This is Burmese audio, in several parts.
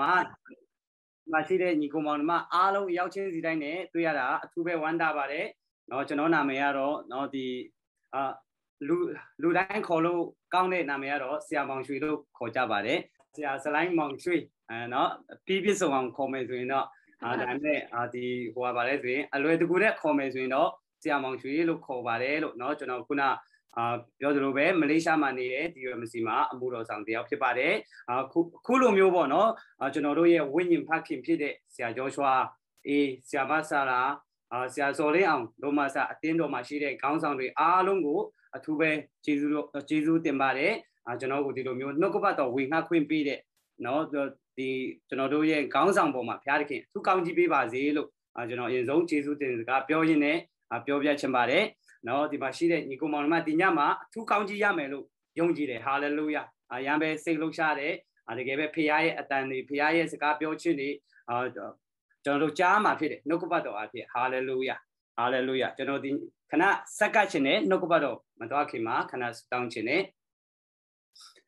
မှာမရှိတဲ့ညီကိုမောင်နှမအားလုံးရောက်ချင်းစီတိုင်းနဲ့တွေ့ရတာအထူးပဲဝမ်းသာပါတယ်။နော်ကျွန်တော်နာမည်ကတော့နော်ဒီအာလူလူတိုင်းခေါ်လို့ကောင်းတဲ့နာမည်ကတော့ဆရာမောင်ရွှေလို့ခေါ်ကြပါတယ်။ဆရာစလိုင်းမောင်ရွှေအဲနော်ပြည့်ပြည့်စုံအောင်ခေါ်မယ်ဆိုရင်တော့အာဒါနဲ့အာဒီဟိုပါလဲဆိုရင်အလွယ်တကူနဲ့ခေါ်မယ်ဆိုရင်တော့ဆရာမောင်ရွှေလို့ခေါ်ပါတယ်လို့နော်ကျွန်တော်ခုနအာပြောသလိုပဲမလေးရှားမှာနေတဲ့ဒီရမစီမှာအမှုတော်ဆောင်တယောက်ဖြစ်ပါတယ်အခုအခုလိုမျိုးပေါ့နော်ကျွန်တော်တို့ရဲ့ဝိညာဉ်ဖခင်ဖြစ်တဲ့ဆရာကျော်ရွှာအေးဆရာမဆာရာအာဆရာစော်လင်းအောင်ဒိုမဆာအတင်းတော်မှာရှိတဲ့ခေါင်းဆောင်တွေအားလုံးကိုအထူးပဲကျေးဇူးတော့ကျေးဇူးတင်ပါတယ်အာကျွန်တော်တို့ဒီလိုမျိုးနှုတ်ကပတ်တော်ဝင်ငှခွင့်ပေးတဲ့နော်ဒီကျွန်တော်တို့ရဲ့ခေါင်းဆောင်ပေါ်မှာဘုရားသခင်အထူးကောင်းကြီးပေးပါစေလို့အာကျွန်တော်အရင်ဆုံးကျေးဇူးတင်စကားပြောရင်းနဲ့ပြောပြချင်ပါတယ်နော်ဒီမှာရှိတဲ့ညီကောင်မောင်မဒီညမှာအထူးကောင်းကြီးရမယ်လို့ယုံကြည်တယ်ဟာလေလုယာအရန်ပဲစိတ်လှုပ်ရှားတယ်တကယ်ပဲဖခင်ရဲ့အတန်တွေဖခင်ရဲ့စကားပြောခြင်းတွေအာကျွန်တော်တို့ကြားမှာဖြစ်တယ်နှုတ်ကပတ်တော်အဖြစ်ဟာလေလုယာဟာလေလုယာကျွန်တော်ဒီခဏဆက်ကပ်ခြင်းနဲ့နှုတ်ကပတ်တော်မတော်ခင်မှာခဏဆူတောင်းခြင်းနဲ့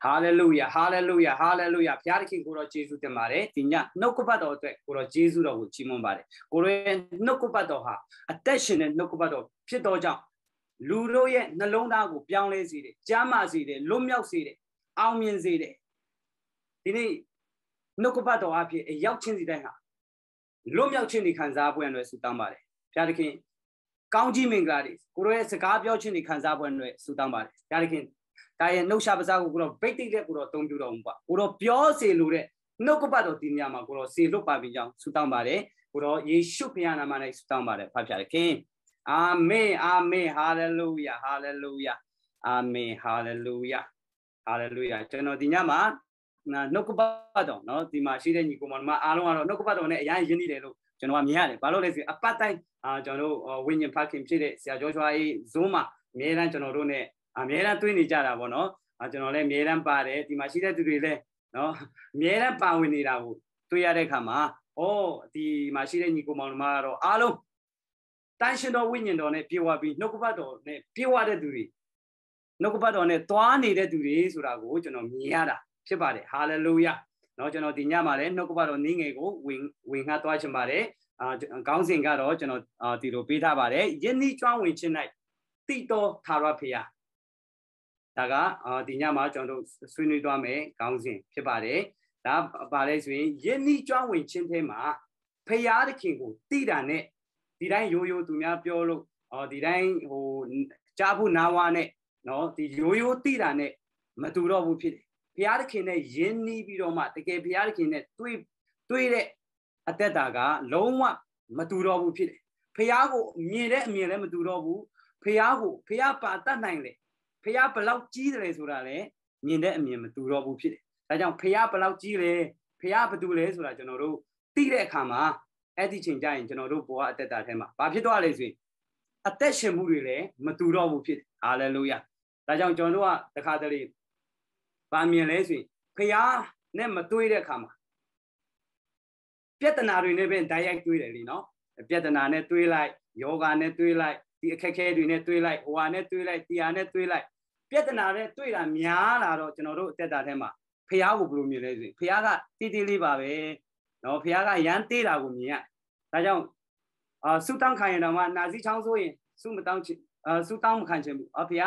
ဟာလေလုယာဟာလေလုယာဟာလေလုယာဘုရားသခင်ကိုတော်ယေရှုတင်ပါတယ်ဒီညနှုတ်ကပတ်တော်အတွက်ကိုတော်ယေရှုတော်ကိုချီးမွမ်းပါတယ်ကိုရဲ့နှုတ်ကပတ်တော်ဟာအသက်ရှင်တဲ့နှုတ်ကပတ်တော်ဖြစ်တော်ကြောင့်လူတို့ရဲ့နှလုံးသားကိုပြောင်းလဲစေတယ်ကြားမစေတယ်လွတ်မြောက်စေတယ်အောင်မြင်စေတယ်ဒီနေ့နှုတ်ကပတ်တော်အဖြစ်အရောက်ချင်းစီတိုင်းဟာလွတ်မြောက်ခြင်းတွေခံစားပွင့်လွယ်ဆုတောင်းပါတယ်ဘုရားသခင်ကောင်းကြီးမင်္ဂလာတွေကိုရောရဲ့စကားပြောခြင်းတွေခံစားပွင့်လွယ်ဆုတောင်းပါတယ်ဘုရားသခင်ဒါရဲ့နှုတ်ရှာပစားကိုကိုရောဗိတ်တိတ်တဲ့ကိုရောအသုံးပြုတော်မူပါကိုရောပြောစေလိုတဲ့နှုတ်ကပတ်တော်ဒီညမှာကိုရောစေလွတ်ပါပြီကြောင်းဆုတောင်းပါတယ်ကိုရောယေရှုဖခင်နာမ၌ဆုတောင်းပါတယ်ဖခင်အာမင်အာမင်ဟာလေလုယာဟာလေလုယာအာမင်ဟာလေလုယာဟာလေလုယာကျွန်တော်ဒီညမှာနှုတ်ကပတ်တော်နော်ဒီမှာရှိတဲ့ညီကောင်မတို့အားလုံးကတော့နှုတ်ကပတ်တော်နဲ့အရင်ရင်းနေတယ်လို့ကျွန်တော်ကမြင်ရတယ်ဘာလို့လဲဆိုရင်အပတ်တိုင်းအာကျွန်တော်တို့ဝိညာဉ်ဖခင်ဖြစ်တဲ့ဆရာကျော်ချွားအေးဇုံးမှာအများအားကျွန်တော်တို့ ਨੇ အများအားတွေ့နေကြတာပေါ့နော်အာကျွန်တော်လည်းအများအားပါတယ်ဒီမှာရှိတဲ့သူတွေလည်းနော်အများအားပါဝင်နေတာကိုတွေ့ရတဲ့အခါမှာဩဒီမှာရှိတဲ့ညီကောင်မတို့ကတော့အားလုံးတန်ရှင်တော်ဝိညာဉ်တော်နဲ့ပြေဝပြီးနှုတ်ကပတ်တော်နဲ့ပြေဝတဲ့သူတွေနှုတ်ကပတ်တော်နဲ့သွားနေတဲ့သူတွေဆိုတာကိုကျွန်တော်မြင်ရတာဖြစ်ပါတယ်ဟာလေလုယเนาะကျွန်တော်ဒီညမှာလည်းနှုတ်ကပတ်တော်နင်းငယ်ကိုဝင်ဝင်ငှသွားချင်ပါတယ်အာခေါင်းစဉ်ကတော့ကျွန်တော်ဒီလိုပေးထားပါတယ်ယင်းဤကျွမ်းဝင်ခြင်း၌တိတော်သာရဖေယဒါကဒီညမှာကျွန်တော်တို့ဆွေးနွေးသွားမယ်ခေါင်းစဉ်ဖြစ်ပါတယ်ဒါပါလဲဆိုရင်ယင်းဤကျွမ်းဝင်ခြင်းထဲမှာဖရာသခင်ကိုတိတာနဲ့ဒီတိုင်းရိုးရိုးသူများပြောလို့ဟောဒီတိုင်းဟိုကြားဖို့နာဝါနဲ့နော်ဒီရိုးရိုးသိတာနဲ့မတူတော့ဘူးဖြစ်တယ်ဘုရားသခင်နဲ့ယဉ်နီးပြီးတော့မှတကယ်ဘုရားသခင်နဲ့တွေ့တွေ့တဲ့အတ္တတာကလုံးဝမတူတော့ဘူးဖြစ်တယ်ဘုရားကိုမြင်တဲ့အမြင်လည်းမတူတော့ဘူးဘုရားကိုဘုရားပါတတ်နိုင်တယ်ဘုရားဘလောက်ကြီးတယ်ဆိုတာလည်းမြင်တဲ့အမြင်မတူတော့ဘူးဖြစ်တယ်ဒါကြောင့်ဘုရားဘလောက်ကြီးလဲဘုရားဘသူလဲဆိုတာကျွန်တော်တို့သိတဲ့အခါမှာအဲ့ဒီချိန်ကျရင်ကျွန်တော်တို့ဘဝအတ္တထဲမှာဘာဖြစ်သွားလဲဆိုရင်အသက်ရှင်မှုတွေလည်းမတူတော့ဘူးဖြစ်ဟာလေလုယာဒါကြောင့်ကျွန်တော်တို့ကတခါတလေဗာမြင်လဲဆိုရင်ဖျားနဲ့မတွေးတဲ့အခါမှာပြဿနာတွေနဲ့ပဲဓာတ်ရိုက်တွေးတယ်လीနော်ပြဿနာနဲ့တွေးလိုက်ယောဂာနဲ့တွေးလိုက်ဒီအခက်အခဲတွေနဲ့တွေးလိုက်ဟိုဟာနဲ့တွေးလိုက်ဒီဟာနဲ့တွေးလိုက်ပြဿနာနဲ့တွေးတာများလာတော့ကျွန်တော်တို့အသက်တာထဲမှာဖျားကိုဘယ်လိုမြင်လဲဆိုရင်ဖျားကတိတိလေးပါပဲနော်ဖះကရမ်းတေးတာကိုမြင်ရဒါကြောင့်အာဆုတောင်းခံရင်တော့မှနာစီချောင်းဆိုရင်ဆုမတောင်းချင်အာဆုတောင်းမခံချင်ဘူးအဖះ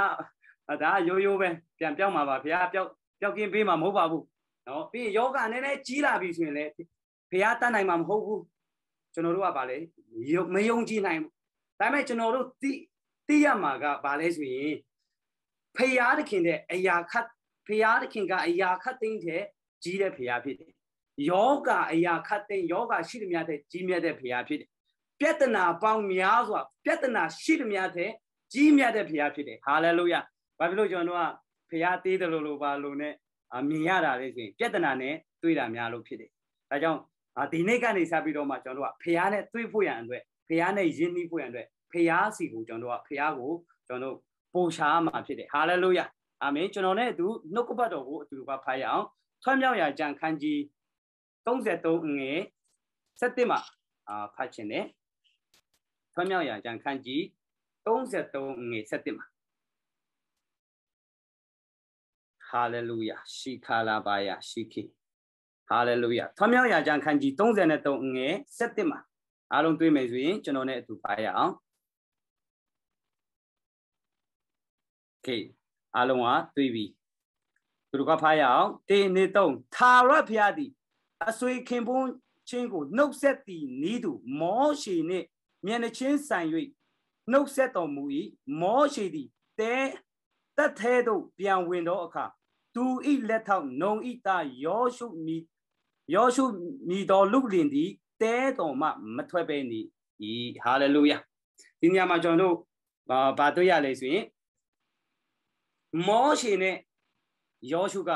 ဒါကရိုးရိုးပဲပြန်ပြောက်မှာပါဖះပြောက်ပြောက်ကင်းပေးမှာမဟုတ်ပါဘူးနော်ပြီးရင်ယောဂနည်းနည်းကြီးလာပြီဆိုရင်လည်းဖះတတ်နိုင်မှာမဟုတ်ဘူးကျွန်တော်တို့ကဗာလေမယုံကြည်နိုင်ဘူးဒါပေမဲ့ကျွန်တော်တို့တိတိရမှာကဗာလဲဆိုရင်ဖះသခင်တဲ့အရာခတ်ဖះသခင်ကအရာခတ်သိမ့်တဲ့ကြီးတဲ့ဖះဖြစ်တယ်ယောဂအရာခတ်သိမ်းယောဂရှိသည်များတဲ့ကြီးမြတ်တဲ့ဖရာဖြစ်တယ်ပြဿနာပေါင်းများစွာ ပြဿနာရှိသည်များတဲ့ကြီးမြတ်တဲ့ဖရာဖြစ်တယ်ဟာလေလုယဘာဖြစ်လို့ကျွန်တော်ကဖရာသေးတယ်လို့လို့ပါလို့ ਨੇ မြင်ရတာလေဆိုရင်ပြဿနာနဲ့တွေ့တာများလို့ဖြစ်တယ်ဒါကြောင့်ဒီနေ့ကနေစပြီးတော့မှကျွန်တော်ကဖရာနဲ့တွေ့ဖို့ရန်အတွက်ဖရာနဲ့ယဉ်နှီးဖို့ရန်အတွက်ဖရာစီကိုကျွန်တော်ကဖရာကိုကျွန်တော်ပို့ချာမှာဖြစ်တယ်ဟာလေလုယအာမင်ကျွန်တော်နဲ့အတူနှုတ်ကပတ်တော်ကိုအတူတူပါဖတ်ရအောင်ထွံ့မြောက်ရာကြံခန်းကြီး33အငယ်7မှာဖတ်ခြင်းနဲ့ထွမြောက်ရန်ကြံခန့်ကြီး33အငယ်7မှာဟာလေလုယာရှီခါလာပါယရှီခိဟာလေလုယာထွမြောက်ရန်ကြံခန့်ကြီး33အငယ်7မှာအားလုံးတွေ့မယ်ဆိုရင်ကျွန်တော်နဲ့အတူပါရအောင် Okay အားလုံးကတွေ့ပြီသူတို့ကဖားရအောင်တေနေတုံသာရဖျားသည်အဆွေခင်ပွန်းချင်းကိုနှုတ်ဆက်သည်နီးသူမောရှေနှင့်မျက်နှချင်းဆိုင်၍နှုတ်ဆက်တော်မူ၏မောရှေသည်တဲတက်သေးသို့ပြန်ဝင်သောအခါသူဤလက်ထောက်နုံဤသားယောရှုမီယောရှုမီတော်လူလင်သည်တဲတော်မှမထွက်ပဲနေ၏ဟာလေလုယာဒီညမှာကျွန်တော်တို့ဘာတွေ့ရလဲဆိုရင်မောရှေနဲ့ယောရှုက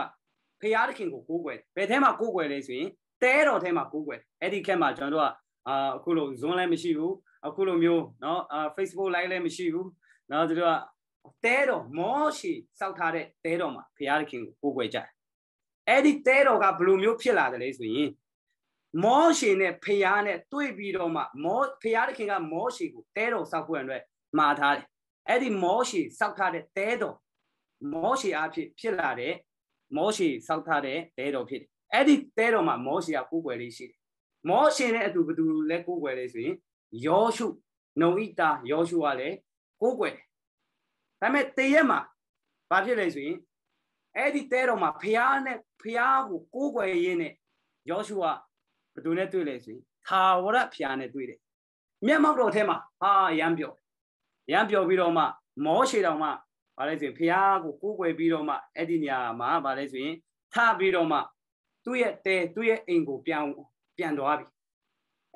ဖရာသခင်ကိုကိုးကွယ်ဘယ်ထဲမှာကိုးကွယ်လဲဆိုရင်တဲတော်ထဲမှာကိုးကွယ်အဲ့ဒီခက်မှာကျွန်တော်တို့ကအာအခုလို zone လည်းမရှိဘူးအခုလိုမျိုးเนาะ Facebook live လည်းမရှိဘူးเนาะသူတို့ကတဲတော်မောရှိစောက်ထားတဲ့တဲတော်မှာဖရာသခင်ကိုကိုးကွယ်ကြတယ်အဲ့ဒီတဲတော်ကဘယ်လိုမျိုးဖြစ်လာတယ်လဲဆိုရင်မောရှိနဲ့ဖရာနဲ့တွေ့ပြီးတော့မှမောဖရာသခင်ကမောရှိကိုတဲတော်စောက်ဖို့အတွက်မှာထားတယ်အဲ့ဒီမောရှိစောက်ထားတဲ့တဲတော်မောရှိအဖြစ်ဖြစ်လာတဲ့မောရှေစောက်ထားတဲ့တဲတော်ဖြစ်တယ်။အဲ့ဒီတဲတော်မှာမောရှေကကိုးကွယ်လေးရှိတယ်။မောရှေနဲ့အတူဘသူလဲကိုးကွယ်လေးဆိုရင်ယောရှုနှုံဤတာယောရှုကလည်းကိုးကွယ်တယ်။ဒါပေမဲ့တရက်မှာဘာဖြစ်လဲဆိုရင်အဲ့ဒီတဲတော်မှာဖျားနဲ့ဖျားကိုကိုးကွယ်ရင်းနဲ့ယောရှုကဘသူနဲ့တွေ့လဲဆိုရင်သာဝရဖျားနဲ့တွေ့တယ်။မျက်မှောက်တော်ထဲမှာဟာရမ်းပြောရမ်းပြောပြီးတော့မှ မောရှေတော်မှာဗါလဲဆိုရင်ဖះကိုကိုးကွယ်ပြီးတော့မှအဲ့ဒီနေရာမှာဗါလဲဆိုရင်ထပြီးတော့မှသူ့ရဲ့တဲသူ့ရဲ့အိမ်ကိုပြန်ပြန်သွားပြီ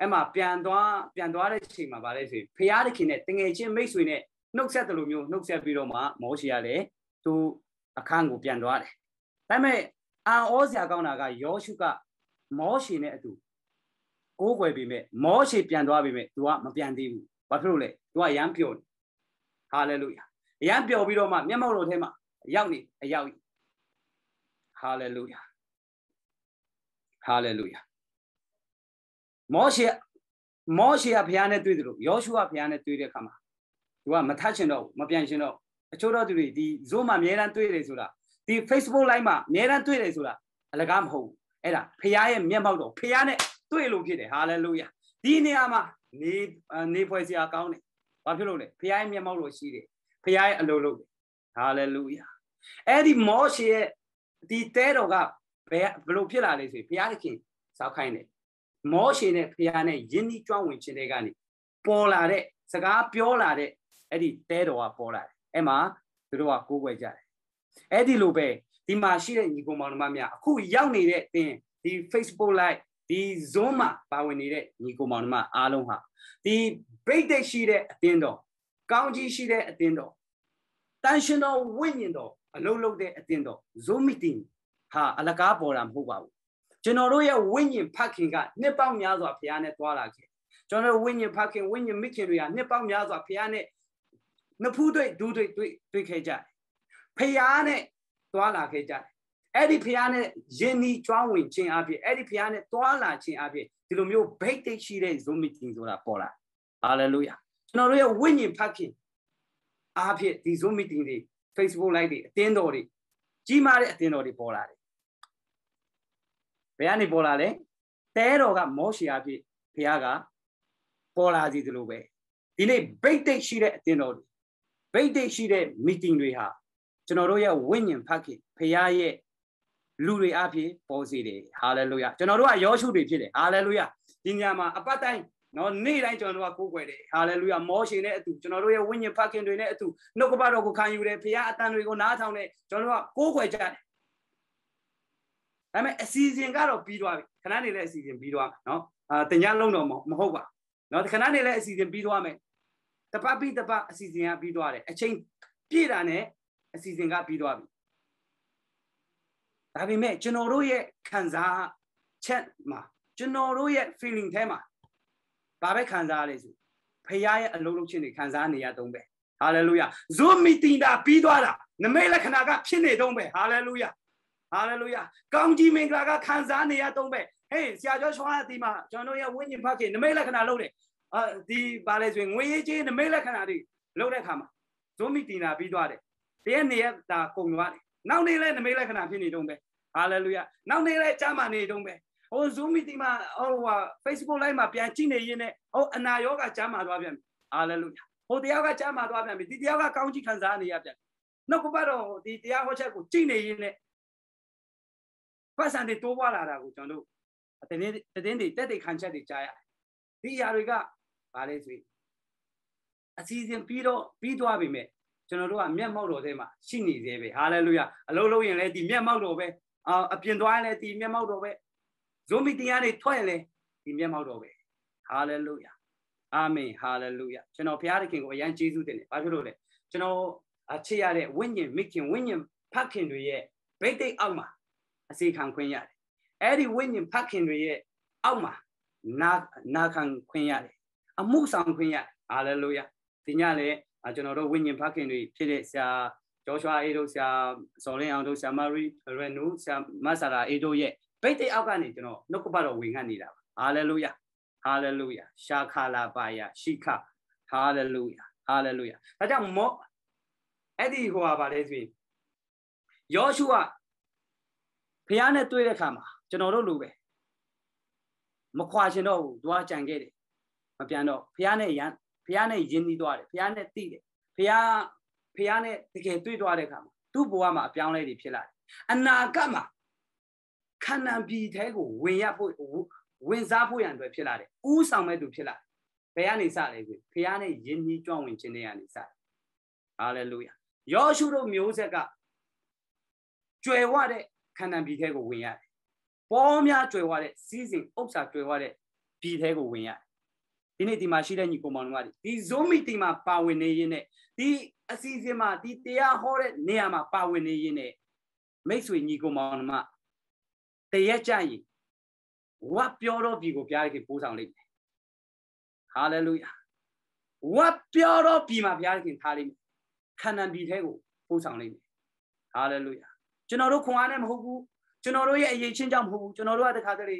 အဲ့မှာပြန်သွားပြန်သွားတဲ့အချိန်မှာဗါလဲဆိုရင်ဖះတခင်နဲ့တငယ်ချင်းမိတ်ဆွေနဲ့နှုတ်ဆက်တယ်လို့မျိုးနှုတ်ဆက်ပြီးတော့မှမောရှိရလေသူအခန်းကိုပြန်သွားတယ်ဒါပေမဲ့အာဩစရာကောင်းတာကယောရှုကမောရှိနဲ့အတူကိုးကွယ်ပြီးမဲ့မောရှိပြန်သွားပြီးမဲ့ तू ကမပြန်သေးဘူးဘာဖြစ်လို့လဲ तू ကရမ်းပျော်ဟာလေလုယာအရန်ပျော်ပြီးတော့မှမျက်မှောက်တော်ထဲမှာရောက်နေအရောက်ဟာလေလုယာဟာလေလုယာမောရှေမောရှေကဘုရားနဲ့တွေ့တယ်လို့ယောရှုကဘုရားနဲ့တွေ့တဲ့အခါမှာသူကမထချင်တော့မပြန်ချင်တော့အချို့တော့သူတွေဒီ Zoom မှာအများအားတွေ့တယ်ဆိုတာဒီ Facebook Live မှာအများအားတွေ့တယ်ဆိုတာအလကားမဟုတ်ဘူးအဲ့ဒါဖရားရဲ့မျက်မှောက်တော်ဖရားနဲ့တွေ့လို့ဖြစ်တယ်ဟာလေလုယာဒီနေရာမှာနေနေဖွဲ့စရာကောင်းတယ်ဘာဖြစ်လို့လဲဖရားရဲ့မျက်မှောက်တော်ရှိတယ်ဖရားရဲ့အလိုလုပ်တယ်ဟာလေလုယာအဲ့ဒီမောရှေရဲ့ဒီတဲတော်ကဘယ်ဘလို့ဖြစ်လာလဲဆိုရင်ဖရားသခင်စောက်ခိုင်းတယ်မောရှေနဲ့ဖရားနဲ့ယင်းဒီကျွမ်းဝင်ခြင်းတွေကနေပေါ်လာတဲ့စကားပြောလာတဲ့အဲ့ဒီတဲတော်ကပေါ်လာတယ်အဲ့မှာသူတို့ကကိုးကွယ်ကြတယ်အဲ့ဒီလိုပဲဒီမှာရှိတဲ့ညီကောင်မောင်နှမများအခုရောက်နေတဲ့အတင်းဒီ Facebook Live ဒီ Zoom မှာပါဝင်နေတဲ့ညီကောင်မောင်နှမအားလုံးဟာဒီ break date ရှိတဲ့အတင်းတော်ကောင်းကြီးရှိတဲ့အတင်းတော်တန်ရှင်တော်ဝိညာဉ်တော်အလုံးလုံးတဲ့အတင်းတော် Zoom meeting ဟာအလကားပေါ်တာမဟုတ်ပါဘူးကျွန်တော်တို့ရဲ့ဝိညာဉ်ဖခင်ကနှစ်ပေါင်းများစွာဘုရားနဲ့တွားလာခဲ့ကျွန်တော်ဝိညာဉ်ဖခင်ဝိညာဉ်မိခင်တွေကနှစ်ပေါင်းများစွာဘုရားနဲ့နှစ်ဖူးတွေ့ဒူးတွေ့တွေ့တွေ့ခဲ့ကြတယ်ဘုရားနဲ့တွားလာခဲ့ကြတယ်အဲ့ဒီဘုရားနဲ့ယဉ်ဤကျွမ်းဝင်ခြင်းအပြင်အဲ့ဒီဘုရားနဲ့တွားလာခြင်းအပြင်ဒီလိုမျိုးဘိတ်တိတ်ရှိတဲ့ Zoom meeting ဆိုတာပေါ်လာ hallelujah ကျွန်တော်တို့ရဲ့ဝိညာဉ်ဖခင်အားဖြင့်ဒီ Zoom meeting တွေ Facebook live တွေအတင်းတော်တွေကြီးမားတဲ့အတင်းတော်တွေပေါ်လာတယ်ဘယ်ကနေပေါ်လာလဲတဲတော်က မောရှေအားဖြင့်ဘုရားကပေါ်လာစီသလိုပဲဒီနေ့ဗိတ်တိတ်ရှိတဲ့အတင်းတော်တွေဗိတ်တိတ်ရှိတဲ့ meeting တွေဟာကျွန်တော်တို့ရဲ့ဝိညာဉ်ဖတ်ခင်ဘုရားရဲ့လူတွေအဖြစ်ပေါ်စေတယ်ဟာလေလုယကျွန်တော်တို့ကယောရှုတွေဖြစ်တယ်ဟာလေလုယဒီညမှာအပတ်တိုင်းနော်နေ့တိုင်းကျွန်တော်တို့ကကိုးကွယ်တယ်ဟာလေလုယာမောရှင်နဲ့အတူကျွန်တော်တို့ရဲ့ဝိညာဉ်ဖခင်တွေနဲ့အတူနှုတ်ကပတော်ကိုခံယူတယ်ဖခင်အတန်တွေကိုနားထောင်တယ်ကျွန်တော်တို့ကကိုးကွယ်ကြတယ်ဒါပေမဲ့အစီအစဉ်ကတော့ပြီးသွားပြီခဏနေလဲအစီအစဉ်ပြီးသွားနော်အာတင်ကြလုံးတော့မဟုတ်ပါနော်ခဏနေလဲအစီအစဉ်ပြီးသွားမယ်တပတ်ပြီးတပတ်အစီအစဉ်ကပြီးသွားတယ်အချိန်ပြည့်တာနဲ့အစီအစဉ်ကပြီးသွားပြီဒါပေမဲ့ကျွန်တော်တို့ရဲ့ခံစားချက်မှာကျွန်တော်တို့ရဲ့ feeling ထဲမှာဘာပဲခံစားရလဲဆိုဖခင်ရဲ့အလုံးလုံးချင်းတွေခံစားနေရတုံးပဲဟာလေလုယာဇုမီတင်တာပြီးသွားတာနမိတ်လက္ခဏာကဖြစ်နေတုံးပဲဟာလေလုယာဟာလေလုယာကောင်းကြီးမင်္ဂလာကခံစားနေရတုံးပဲဟေးဆရာကျော်ရှောင်းအတီမှာကျွန်တော်ရဲ့ဝိညာဉ်ဖခင်နမိတ်လက္ခဏာလုပ်တယ်အာဒီဘာလဲဆိုရင်ငွေရေးချင်းနမိတ်လက္ခဏာတွေလုပ်တဲ့အခါမှာဇုမီတင်တာပြီးသွားတယ်တရက်နေရတာကုန်သွားတယ်နောက်နေ့လဲနမိတ်လက္ခဏာဖြစ်နေတုံးပဲဟာလေလုယာနောက်နေ့လဲကြားမှနေတုံးပဲဟို Zoom meeting မှာဟိုဟာ Facebook live မှာပြန်ကြည့်နေရင်းနဲ့ဟိုအနာရောဂါကျမ်းမာသွားပြန်ပြီအာလဲလို့ဟိုတယောက်ကကျမ်းမာသွားပြန်ပြီဒီတယောက်ကကောင်းကြီးခံစားနေရပြန်နှုတ်ကပတ်တော်ဒီတရားဟောချက်ကိုကြည့်နေရင်းနဲ့ပတ်စံတွေတိုးပွားလာတာကိုကျွန်တော်တို့အတင်းတင်းတွေတက်တိတ်ခံချက်တွေကြားရဒီအရာတွေကဘာလဲဆိုရင်အစီအစဉ်ပြီးတော့ပြီးသွားပြီမဲ့ကျွန်တော်တို့ကမျက်မှောက်တော်ထဲမှာရှိနေသေးပဲဟာလေလုယအလုံးလုံးရင်လည်းဒီမျက်မှောက်တော်ပဲအပြင်သွားရင်လည်းဒီမျက်မှောက်တော်ပဲဇုံမီတင်ကနေထွက်ရင်လေဒီမျက်မှောက်တော်ပဲဟာလေလုယာအာမင်ဟာလေလုယာကျွန်တော်ဘုရားသခင်ကိုအရန်ကျေးဇူးတင်တယ်ဘာဖြစ်လို့လဲကျွန်တော်အချစ်ရတဲ့ဝိညာဉ်မိခင်ဝိညာဉ်ဖခင်တွေရဲ့ဗိတ်သိက်အောက်မှာအစီခံခွင့်ရတယ်အဲ့ဒီဝိညာဉ်ဖခင်တွေရဲ့အောက်မှာနာနာခံခွင့်ရတယ်အမှုဆောင်ခွင့်ရတယ်ဟာလေလုယာဒီညလည်းကျွန်တော်တို့ဝိညာဉ်ဖခင်တွေဖြစ်တဲ့ဆရာဂျောရှွာအေတို့ဆရာဇော်လင်းအောင်တို့ဆရာမာရီရနူဆရာမဆာရာအေတို့ရဲ့ဖိတ်တိတ်အောက်ကနေကျွန်တော်နှုတ်ကပတော်ဝင်ငတ်နေတာပါဟာလေလုယာဟာလေလုယာရှာခါလာပါယရှိခဟာလေလုယာဟာလေလုယာဒါကြောင့်မောအဲ့ဒီဟိုဟာပါလဲဆိုရင်ယောရှုကဖះနဲ့တွေ့တဲ့ခါမှာကျွန်တော်တို့လိုပဲမခွာရှင်တော့ဘူးတွားကြံခဲ့တယ်မပြန်တော့ဖះနဲ့ရန်ဖះနဲ့ယဉ်ပြီးသွားတယ်ဖះနဲ့တိတယ်ဖះဖះနဲ့တကယ်တွေ့သွားတဲ့ခါမှာသူ့ဘဝမှာအပြောင်းလဲတွေဖြစ်လာတယ်အနာကမှာခန္ဓာပြည်ထဲကိုဝင်ရဖို့ဝင်စားဖို့ရန်အတွက်ဖြစ်လာတယ်ဥဆောင်မဲ့သူဖြစ်လာတယ်ဘယ်ကနေစလဲဆိုဖခင်နဲ့ယဉ်ကြီးကြွဝင်ခြင်းတွေကနေစတယ်ဟာလေလုယာယောရှုတို့မျိုးဆက်ကကြွယ်ဝတဲ့ခန္ဓာပြည်ထဲကိုဝင်ရတယ်ပေါများကြွယ်ဝတဲ့စီးစဉ်ဥစ္စာကြွယ်ဝတဲ့ပြည်ထဲကိုဝင်ရတယ်ဒီနေ့ဒီမှာရှိတဲ့ညီကောင်မောင်တို့ကဒီ Zoom meeting မှာပါဝင်နေရင်းနဲ့ဒီအစီအစဉ်မှာဒီတရားဟောတဲ့နေရာမှာပါဝင်နေရင်းနဲ့မိတ်ဆွေညီကောင်မောင်တို့တရက်ကြရင်ဝတ်ပြောတော့ပြီကိုဘုရားသခင်ပို့ဆောင်လိုက်မယ်ဟာလေလုယာဝတ်ပြောတော့ပြီမှာဘုရားသခင်ထားလိုက်မယ်ခန္ဓာပြည်ထဲကိုပို့ဆောင်လိုက်မယ်ဟာလေလုယာကျွန်တော်တို့ခွန်အားနဲ့မဟုတ်ဘူးကျွန်တော်တို့ရဲ့အရေးချင်းကြောင့်မဟုတ်ဘူးကျွန်တော်တို့ကတခါတလေ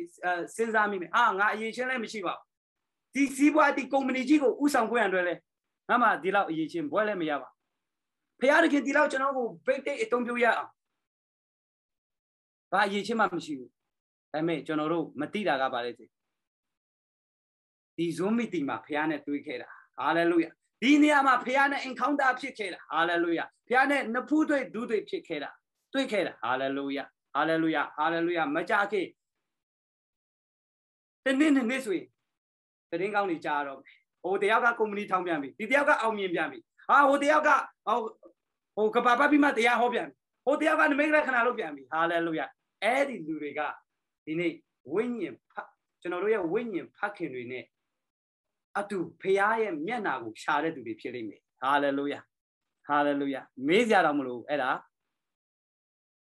စဉ်းစားမိမယ်အာငါအရေးချင်းလည်းမရှိပါဘူးဒီစီးပွားဒီကုမ္ပဏီကြီးကိုဥဆောင်ခွင့်ရတဲ့လဲငါမှဒီလောက်အရေးချင်းဘွဲလည်းမရပါဘုရားသခင်ဒီလောက်ကျွန်တော်ကိုဗိတ်တိတ်အသုံးပြုရအောင်ဘာအရေးချင်းမှမရှိဘူးဒါပေမဲ့ကျွန်တော်တို့မသိတာကဘာလဲစေဒီ Zoom meeting မှာဖះနဲ့တွေ့ခဲ့တာ hallelujah ဒီနေရာမှာဖះနဲ့ encounter ဖြစ်ခဲ့တာ hallelujah ဖះနဲ့နှစ်ဖူးတွေ့ဒူးတွေ့ဖြစ်ခဲ့တာတွေ့ခဲ့တာ hallelujah hallelujah hallelujah မကြခဲ့တနေ့နဲ့နေ့ဆိုရင်တင်းကောင်းနေကြတော့ဟိုတယောက်ကကုမ္ပဏီထောင်းပြန်ပြီဒီတယောက်ကအောင်မြင်ပြန်ပြီဟာဟိုတယောက်ကဟိုဟိုကဘာပပိမတရားဟောပြန်ပြီဟိုတယောက်ကနမိတ်ရခဏလုပ်ပြန်ပြီဟာလေလုယအဲ့ဒီလူတွေကဒီနေ့ဝိညာဉ်ဖကျွန်တော်တို့ရဲ့ဝိညာဉ်ဖခင်တွေနဲ့အတူဖခင်ရဲ့မျက်နာကိုရှာတဲ့သူတွေဖြစ်လိမ့်မယ်ဟာလေလုယာဟာလေလုယာမေးစရာတော့မလိုအဲ့ဒါ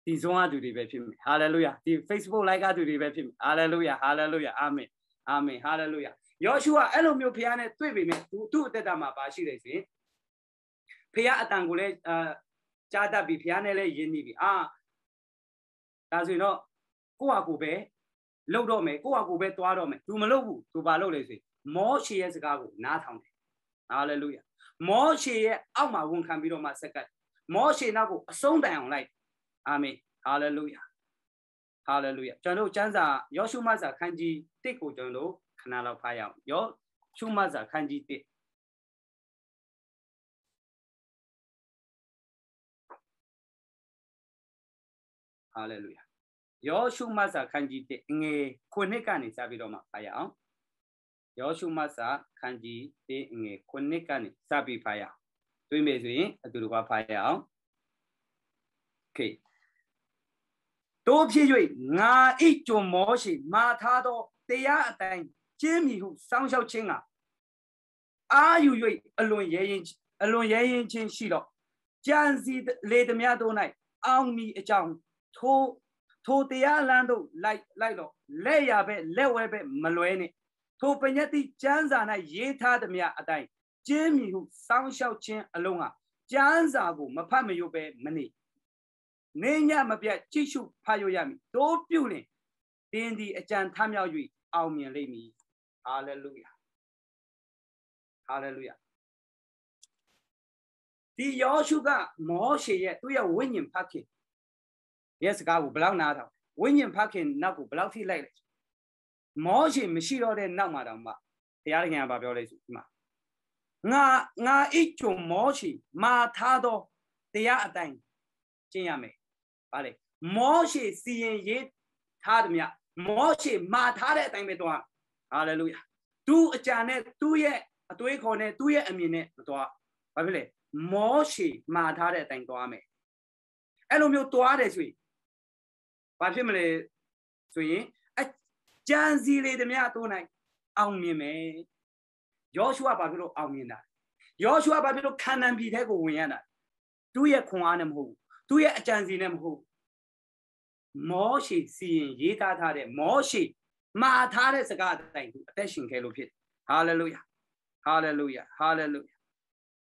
ဒီဆုံးအတူတွေပဲဖြစ်မယ်ဟာလေလုယာဒီ Facebook like အတူတွေပဲဖြစ်မယ်ဟာလေလုယာဟာလေလုယာအာမင်အာမင်ဟာလေလုယာယောရှုကအဲ့လိုမျိုးဖခင်နဲ့တွေ့ပေမဲ့သူသူ့အသက်တာမှာပါရှိတယ်ဆိုရင်ဖခင်အတန်ကိုလည်းအာကြားတတ်ပြီဖခင်နဲ့လည်းယဉ်နေပြီအာဒါဆိုရင်တော့ကိုယ့်ဟာကိုယ်ပဲလှုပ်တော့မယ်ကိုယ့်ဟာကိုယ်ပဲသွားတော့မယ်သူမလှုပ်ဘူးသူဘာလှုပ်လဲဆိုရင်မောရှေရဲ့စကားကိုနားထောင်တယ်ဟာလေလုယာမောရှေရဲ့အောက်မှာဝန်ခံပြီးတော့မှဆက်ကတ်မောရှေနောက်ကိုအဆုံးတန်အောင်လိုက်အာမင်ဟာလေလုယာဟာလေလုယာကျွန်တော်တို့ကျမ်းစာယောရှုမစာခန်းကြီး1ကိုကျွန်တော်တို့ခဏလောက်ဖတ်ရအောင်ယောရှုမစာခန်းကြီး1ဟာလေလုယာယောရှုမတ်စာခန်းကြီး1ငယ်9ကနေစပြီးတော့မှဖတ်ရအောင်ယောရှုမတ်စာခန်းကြီး1ငယ်9ကနေစပြီးဖတ်ရအောင်တွေးမယ်ဆိုရင်အတူတူကဖတ်ရအောင် Okay တို့ဖြစ်၍ငါဤကြုံမောရှိမာထားသောတရားအတိုင်းကျင်းမိဟုစောင်းလျှောက်ခြင်းကအာယူ၍အလွန်ရဲရင်အလွန်ရဲရင်ချင်းရှိတော့ကြံစီလေသမျှတို့၌အောင်မိအကြောင်းထိုးထိုတရားလမ်းတို့လိုက်လိုက်တော့လက်ရပဲလက်ဝဲပဲမလွဲနဲ့ထိုပညတိကျမ်းစာ၌ရေးထားသည်များအတိုင်းကျင်းမီဟုစောင်းလျှောက်ခြင်းအလုံးကကျမ်းစာကို မဖတ်မရုပ်ပဲမနေနေညမပြတ်ကြည့်ရှုဖတ်ရရမည်တို့ပြုလင်တင်းဒီအကြံထမြောက်၍အောင်မြင်လိမ့်မည်ဟာလေလုယာဟာလေလုယာဒီယောရှုကမောရှေရဲ့သူ့ရဲ့ဝိညာဉ်ဖတ်ခင်ရဲ့စကားကိုဘလောက်နားထောင်ဝိညာဉ်ဖခင်နောက်ကိုဘလောက်ထိလိုက်လဲမောရှေမရှိတော့တဲ့နောက်မှာတောင်မှဘုရားခင်ကဗာပြောလိုက်ဆိုဒီမှာငါငါအိချုံမောရှေမာထားသောတရားအတိုင်းကျင့်ရမယ်ဗာလေမောရှေစီရင်ရေးထားသည်မြမောရှေမာထားတဲ့အတိုင်းပဲသွားဟာလေလုယာသူအကြံနဲ့သူ့ရဲ့အတွေးခေါ်နဲ့သူ့ရဲ့အမြင်နဲ့မသွားဘာဖြစ်လဲမောရှေမာထားတဲ့အတိုင်းသွားမယ်အဲ့လိုမျိုးသွားတယ်ဆိုရင်ဘာဖြစ်မလဲဆိုရင်အကြံစီလေတမအသွနိုင်အောင်မြင်မယ်ယောရှုကဘာဖြစ်လို့အောင်မြင်တာယောရှုကဘာဖြစ်လို့ခန္ဓာပြည်ထဲကိုဝင်ရတာသူ့ရဲ့ခွန်အားနဲ့မဟုတ်ဘူးသူ့ရဲ့အကြံစီနဲ့မဟုတ်မောရှိစီရင်ရေးသားထားတဲ့မောရှိမှားထားတဲ့စကားအတိုင်းသူအသက်ရှင်ခဲ့လို့ဖြစ်ဟာလေလုယာဟာလေလုယာဟာလေလုယာ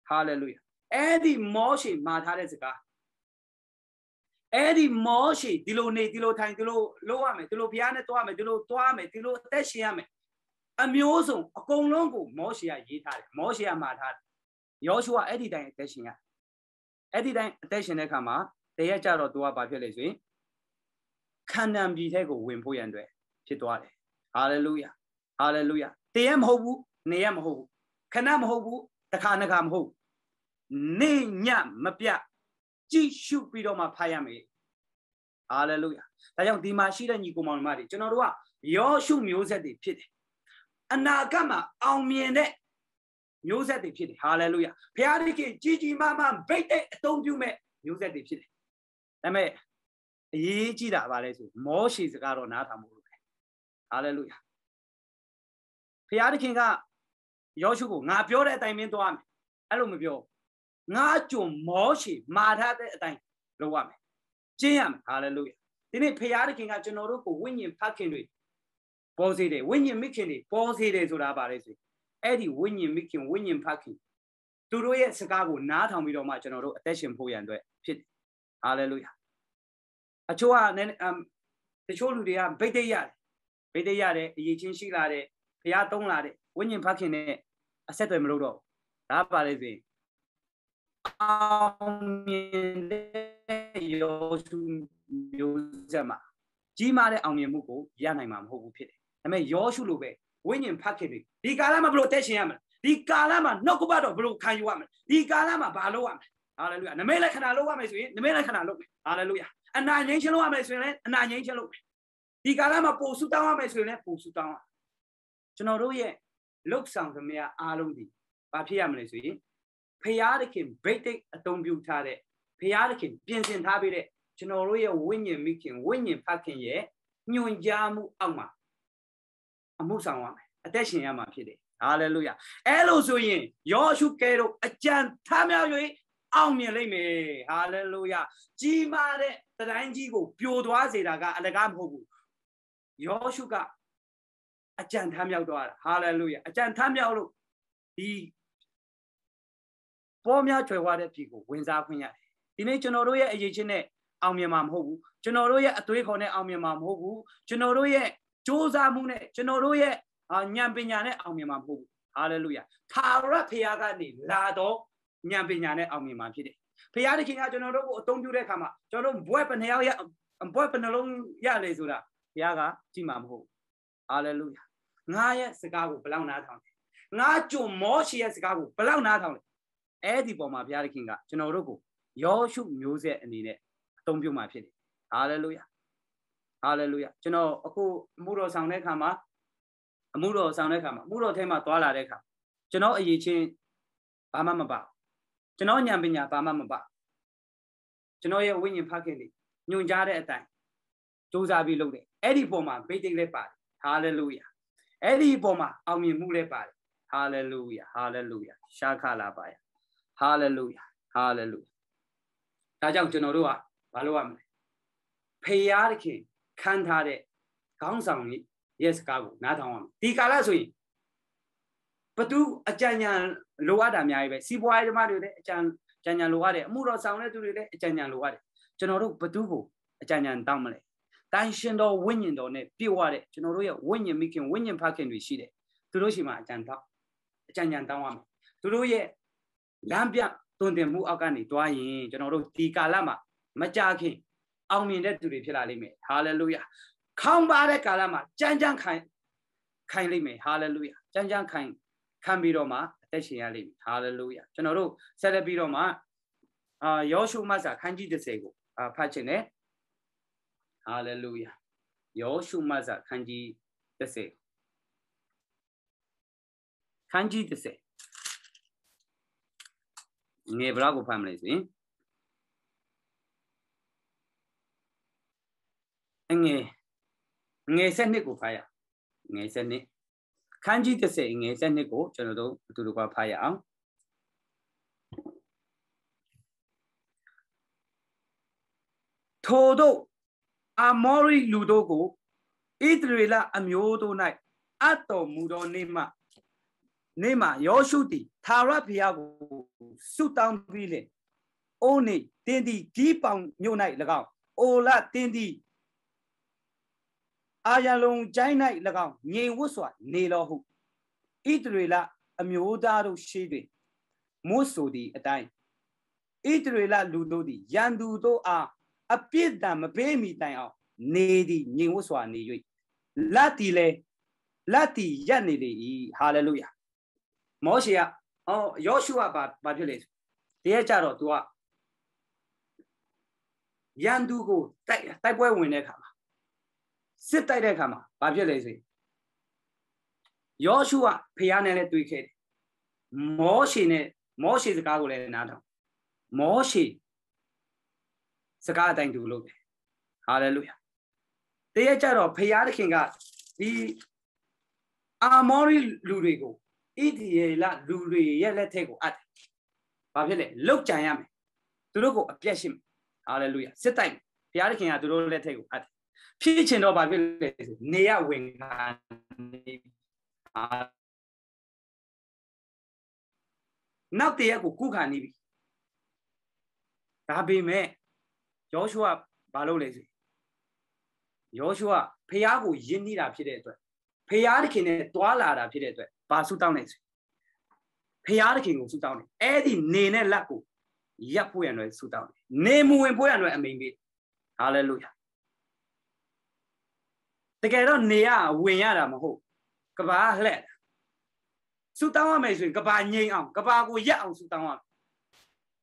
ဟာလေလုယာအဲ့ဒီမောရှိမှားထားတဲ့စကားအဲ့ဒီမောရှိဒီလိုနေဒီလိုထိုင်ဒီလိုလုပ်ရမယ်ဒီလိုဘုရားနဲ့တွားမယ်ဒီလိုတွားမယ်ဒီလိုအသက်ရှင်ရမယ်အမျိုးစုံအကုန်လုံးကိုမောရှိကရေးထားတယ်မောရှိကမှာထားတယ်ယောရှုကအဲ့ဒီတိုင်အသက်ရှင်ရအဲ့ဒီတိုင်အသက်ရှင်တဲ့အခါမှာတရက်ကြတော့သူကဘာဖြစ်လဲဆိုရင်ခန္ဓာပြည်ထဲကိုဝင်ဖို့ရန်အတွက်ဖြစ်သွားတယ်ဟာလေလုယာဟာလေလုယာတရက်မဟုတ်ဘူးနေရက်မဟုတ်ဘူးခဏမဟုတ်ဘူးတစ်ခါတစ်ခါမဟုတ်နေညမပြတ်ကြည့်ရှုပြီးတော့မှဖတ်ရမယ်ဟာလေလုယာဒါကြောင့်ဒီမှာရှိတဲ့ညီကိုမောင်မတွေကျွန်တော်တို့ကယောရှုမျိုးဆက်တွေဖြစ်တယ်အနာဂတ်မှာအောင်မြင်တဲ့မျိုးဆက်တွေဖြစ်တယ်ဟာလေလုယာဖခင်တခင်ကြီးကြီးမားမားဗိတ်တဲ့အသုံးပြုမဲ့မျိုးဆက်တွေဖြစ်တယ်ဒါပေမဲ့အရေးကြီးတာပါလဲဆိုမောရှိစကားတော့နားထောင်ဖို့လိုတယ်ဟာလေလုယာဖခင်တခင်ကယောရှုကိုငါပြောတဲ့အတိုင်းမင်းသွားမယ်အဲ့လိုမပြောငါကြုံမောရှိ မာထားတဲ့အတိုင်းလုပ်ရမယ်ကျင့်ရမယ်ဟာလေလုယဒီနေ့ဖရာသခင်ကကျွန်တော်တို့ကိုဝိညာဉ်ဖခင်တွေပေါ်စေတယ်ဝိညာဉ်မိခင်တွေပေါ်စေတယ်ဆိုတာပါလေဆိုအဲ့ဒီဝိညာဉ်မိခင်ဝိညာဉ်ဖခင်သူတို့ရဲ့စကားကိုနားထောင်ပြီးတော့မှကျွန်တော်တို့အသက်ရှင်ဖို့ရန်အတွက်ဖြစ်ဟာလေလုယအချို့ကနည်းတချို့လူတွေကဗိတ်သိက်ရတယ်ဗိတ်သိက်ရတယ်အရေးချင်းရှိလာတယ်ဖရာသုံးလာတယ်ဝိညာဉ်ဖခင်နဲ့အဆက်အသွယ်မလုပ်တော့ဒါပါလေဆိုရင်အောင်မြင်တဲ့ယောရှုမျိုးဆက်မှာကြီးမားတဲ့အောင်မြင်မှုကိုရနိုင်မှာမဟုတ်ဘူးဖြစ်တယ်။ဒါပေမဲ့ယောရှုလိုပဲဝိညာဉ်ဖတ်ခင်တွေဒီကာလမှာဘလို့တက်ရှင်ရမလဲ။ဒီကာလမှာနှုတ်ကပတ်တော်ဘလို့ခံယူရမလဲ။ဒီကာလမှာဘာလုပ်ရမလဲ။ဟာလေလုယာ။နမိတ်လက္ခဏာလုပ်ရမယ်ဆိုရင်နမိတ်လက္ခဏာလုပ်မယ်။ဟာလေလုယာ။အနာငြိမ်းခြင်းလုပ်ရမယ်ဆိုရင်လည်းအနာငြိမ်းခြင်းလုပ်မယ်။ဒီကာလမှာပို့ဆူတောင်းရမယ်ဆိုရင်လည်းပို့ဆူတောင်းရမယ်။ကျွန်တော်တို့ရဲ့လှုပ်ဆောင်သမျှအားလုံးဒီဘာဖြစ်ရမလဲဆိုရင်ဖရာသခင်ဗိတ်တိတ်အတုံးပြုထားတဲ့ဖရာသခင်ပြင်ဆင်ထားပေးတဲ့ကျွန်တော်တို့ရဲ့ဝိညာဉ်မိခင်ဝိညာဉ်ဖခင်ရဲ့ညွန်ကြားမှုအောက်မှာအမှုဆောင်ရမယ်အသက်ရှင်ရမှာဖြစ်တယ်ဟာလေလုယာအဲ့လိုဆိုရင်ယောရှုကဲတို့အကြံထမ်းမြောက်၍အောင်မြင်လိမ့်မယ်ဟာလေလုယာကြီးမားတဲ့တတိုင်းကြီးကိုပျို့သွားစေတာကအလကားမဟုတ်ဘူးယောရှုကအကြံထမ်းမြောက်သွားတာဟာလေလုယာအကြံထမ်းမြောက်လို့ဒီပေါ်များချွယ်ဝတဲ့ပြည်ကိုဝင်စားခွင့်ရတယ်ဒီနေ့ကျွန်တော်တို့ရဲ့အရေးချင်းနဲ့အောင်မြင်မှာမဟုတ်ဘူးကျွန်တော်တို့ရဲ့အသွေးခေါ်နဲ့အောင်မြင်မှာမဟုတ်ဘူးကျွန်တော်တို့ရဲ့စူးစမ်းမှုနဲ့ကျွန်တော်တို့ရဲ့ဉာဏ်ပညာနဲ့အောင်မြင်မှာမဟုတ်ဘူးဟာလေလုယာသာရဖခင်ကနေလာတော့ဉာဏ်ပညာနဲ့အောင်မြင်မှာဖြစ်တယ်ဖခင်တခင်ကကျွန်တော်တို့ကိုအသုံးပြုတဲ့အခါမှာကျွန်တော်တို့ဘွဲ့ပနှယောက်ရဘွဲ့ပနှလုံးရလေဆိုတာဖခင်ကကြည့်မှာမဟုတ်ဟာလေလုယာငါရဲ့စကားကိုဘလောက်နားထောင်လဲငါကြုံမောရှိရဲ့စကားကိုဘလောက်နားထောင်လဲအဲ့ဒီပေါ်မှာဘုရားသခင်ကကျွန်တော်တို့ကိုယောရှုမျိုးဆက်အနေနဲ့အသုံးပြုมาဖြစ်တယ်ဟာလေလုယာဟာလေလုယာကျွန်တော်အခုအမှုတော်ဆောင်တဲ့အခါမှာအမှုတော်ဆောင်တဲ့အခါမှာအမှုတော်ထဲမှာသွားလာတဲ့အခါကျွန်တော်အရေးချင်းဘာမှမပါကျွန်တော်ဉာဏ်ပညာဘာမှမပါကျွန်တော်ရဲ့ဝိညာဉ်ဖခင်လေးညွန်ကြားတဲ့အတိုင်းစူးစမ်းပြီးလုပ်တယ်အဲ့ဒီပုံမှာဗိတ်တိတ်လည်းပါတယ်ဟာလေလုယာအဲ့ဒီပုံမှာအောင်မြင်မှုလည်းပါတယ်ဟာလေလုယာဟာလေလုယာရှာခလာပါယာဟာလေလုယာဟာလေလုယာဒါကြောင့်ကျွန်တော်တို့ကဘာလုပ်ရမလဲဖယားသခင်ခံထားတဲ့ခေါင်းဆောင်ကြီးရဲ့စကားကိုနားထောင်ရမယ်ဒီကာလဆိုရင်ဘသူအကြံဉာဏ်လိုအပ်တာများကြီးပဲစီးပွားရေးဓမ္မတွေလည်းအကြံဉာဏ်ဉာဏ်လိုအပ်တယ်အမှုတော်ဆောင်တဲ့သူတွေလည်းအကြံဉာဏ်လိုအပ်တယ်ကျွန်တော်တို့ဘသူကိုအကြံဉာဏ်တောင်းမလဲတန်ရှင်တော်ဝိညာဉ်တော်နဲ့ပြည့်ဝတဲ့ကျွန်တော်တို့ရဲ့ဝိညာဉ်မိခင်ဝိညာဉ်ဖခင်တွေရှိတယ်သူတို့ရှိမှအကြံတောင်းအကြံဉာဏ်တောင်းရမယ်သူတို့ရဲ့လမ်းပြတွင်တင်မှုအောက်ကနေတွားရင်ကျွန်တော်တို့ဒီကာလမှာမကြခင်အောင်မြင်တဲ့သူတွေဖြစ်လာလိမ့်မယ်ဟာလေလုယာခေါင်းပါတဲ့ကာလမှာကြမ်းကြမ်းခိုင်ခိုင်လိမ့်မယ်ဟာလေလုယာကြမ်းကြမ်းခိုင်ခံပြီးတော့မှအသက်ရှင်ရလိမ့်မယ်ဟာလေလုယာကျွန်တော်တို့ဆက်လက်ပြီးတော့မှအာယောရှုမတ်စာခန်းကြီး30ကိုအာဖတ်ခြင်းနဲ့ဟာလေလုယာယောရှုမတ်စာခန်းကြီး30ခန်းကြီး30ငယ်ဘလောက်ကိုဖတ်မလဲဆိုရင်အငယ်ငယ်ဆက်နှစ်ကိုဖတ်ရငယ်ဆက်နှစ်ခန်းကြီး30ငယ်ဆက်နှစ်ကိုကျွန်တော်တို့အတူတူကဖတ်ရအောင်ထို့တို့အာမောရိလူတို့ကိုဣသရေလအမျိုးတို့၌အတော်မူသောနေ့မှနေ့မှာယောရှုသည်သာရဘုရားကိုဆုတောင်းပြီးလေအိုးနေတင်းသည်ဂီးပောင်မြို့၌၎င်းအိုလာတင်းသည်အာယလုံကျိုင်း၌၎င်းငြိမ်ဝတ်စွာနေတော်ဟုဣတရေလအမျိုးသားတို့ရှိတွင်မိုးဆိုသည့်အတိုင်းဣတရေလလူတို့သည်ရန်သူတို့အားအပြစ်ဒဏ်မပေးမီတိုင်အောင်နေသည်ငြိမ်ဝတ်စွာနေ၍လက်တီလဲလက်တီရက်နေလေ၏ဟာလေလုယာမောရှေကအော်ယောရှုကဘာဘာဖြစ်လဲတရက်ကြတော့ तू ကရန်သူကိုတိုက်တိုက်ပွဲဝင်တဲ့ခါမှာစစ်တိုက်တဲ့ခါမှာဘာဖြစ်လဲဆိုရင်ယောရှုကဖျားနဲ့လည်းတွေ့ခဲ့တယ်မောရှေနဲ့မောရှေစကားကိုလည်းနားထောင်မောရှေစကားအတိုင်းသူလုပ်တယ်ဟာလေလုယာတရက်ကြတော့ဖျားသခင်ကဒီအာမောရီလူတွေကိုဣတိရေလလူတွေရဲ့လက်ထက်ကိုအပ်တယ်။ဘာဖြစ်လဲ။လောက်ကြံရမယ်။သူတို့ကိုအပြက်ရှိမယ်။ဟာလေလုယ။စစ်တိုက်ဘုရားသခင်ကသူတို့လက်ထက်ကိုအပ်တယ်။ဖြစ်ချင်တော့ဘာဖြစ်လဲဆိုနေရဝင်ကနေအာနောက်တရက်ကိုကုခါနေပြီ။ဒါပေမဲ့ယောရှုကဘာလုပ်လဲဆိုယောရှုကဖះကိုယဉ်နေတာဖြစ်တဲ့အတွက်ဖះသခင်နဲ့တွာလာတာဖြစ်တဲ့အတွက်ဘာဆုတောင်းလဲဆိုဖျားသခင်ကိုဆုတောင်းတယ်အဲ့ဒီနေနဲ့လက်ကိုရပ်ဖို့ရန်လွယ်ဆုတောင်းတယ်နေမဝင်ဖို့ရန်လွယ်အမိန်ပေးဟာလေလုယာတကယ်တော့နေရဝင်ရတာမဟုတ်ကဘာလှက်ဆုတောင်းရမယ်ဆိုရင်ကဘာငြိမ်အောင်ကဘာကိုရက်အောင်ဆုတောင်းရမယ်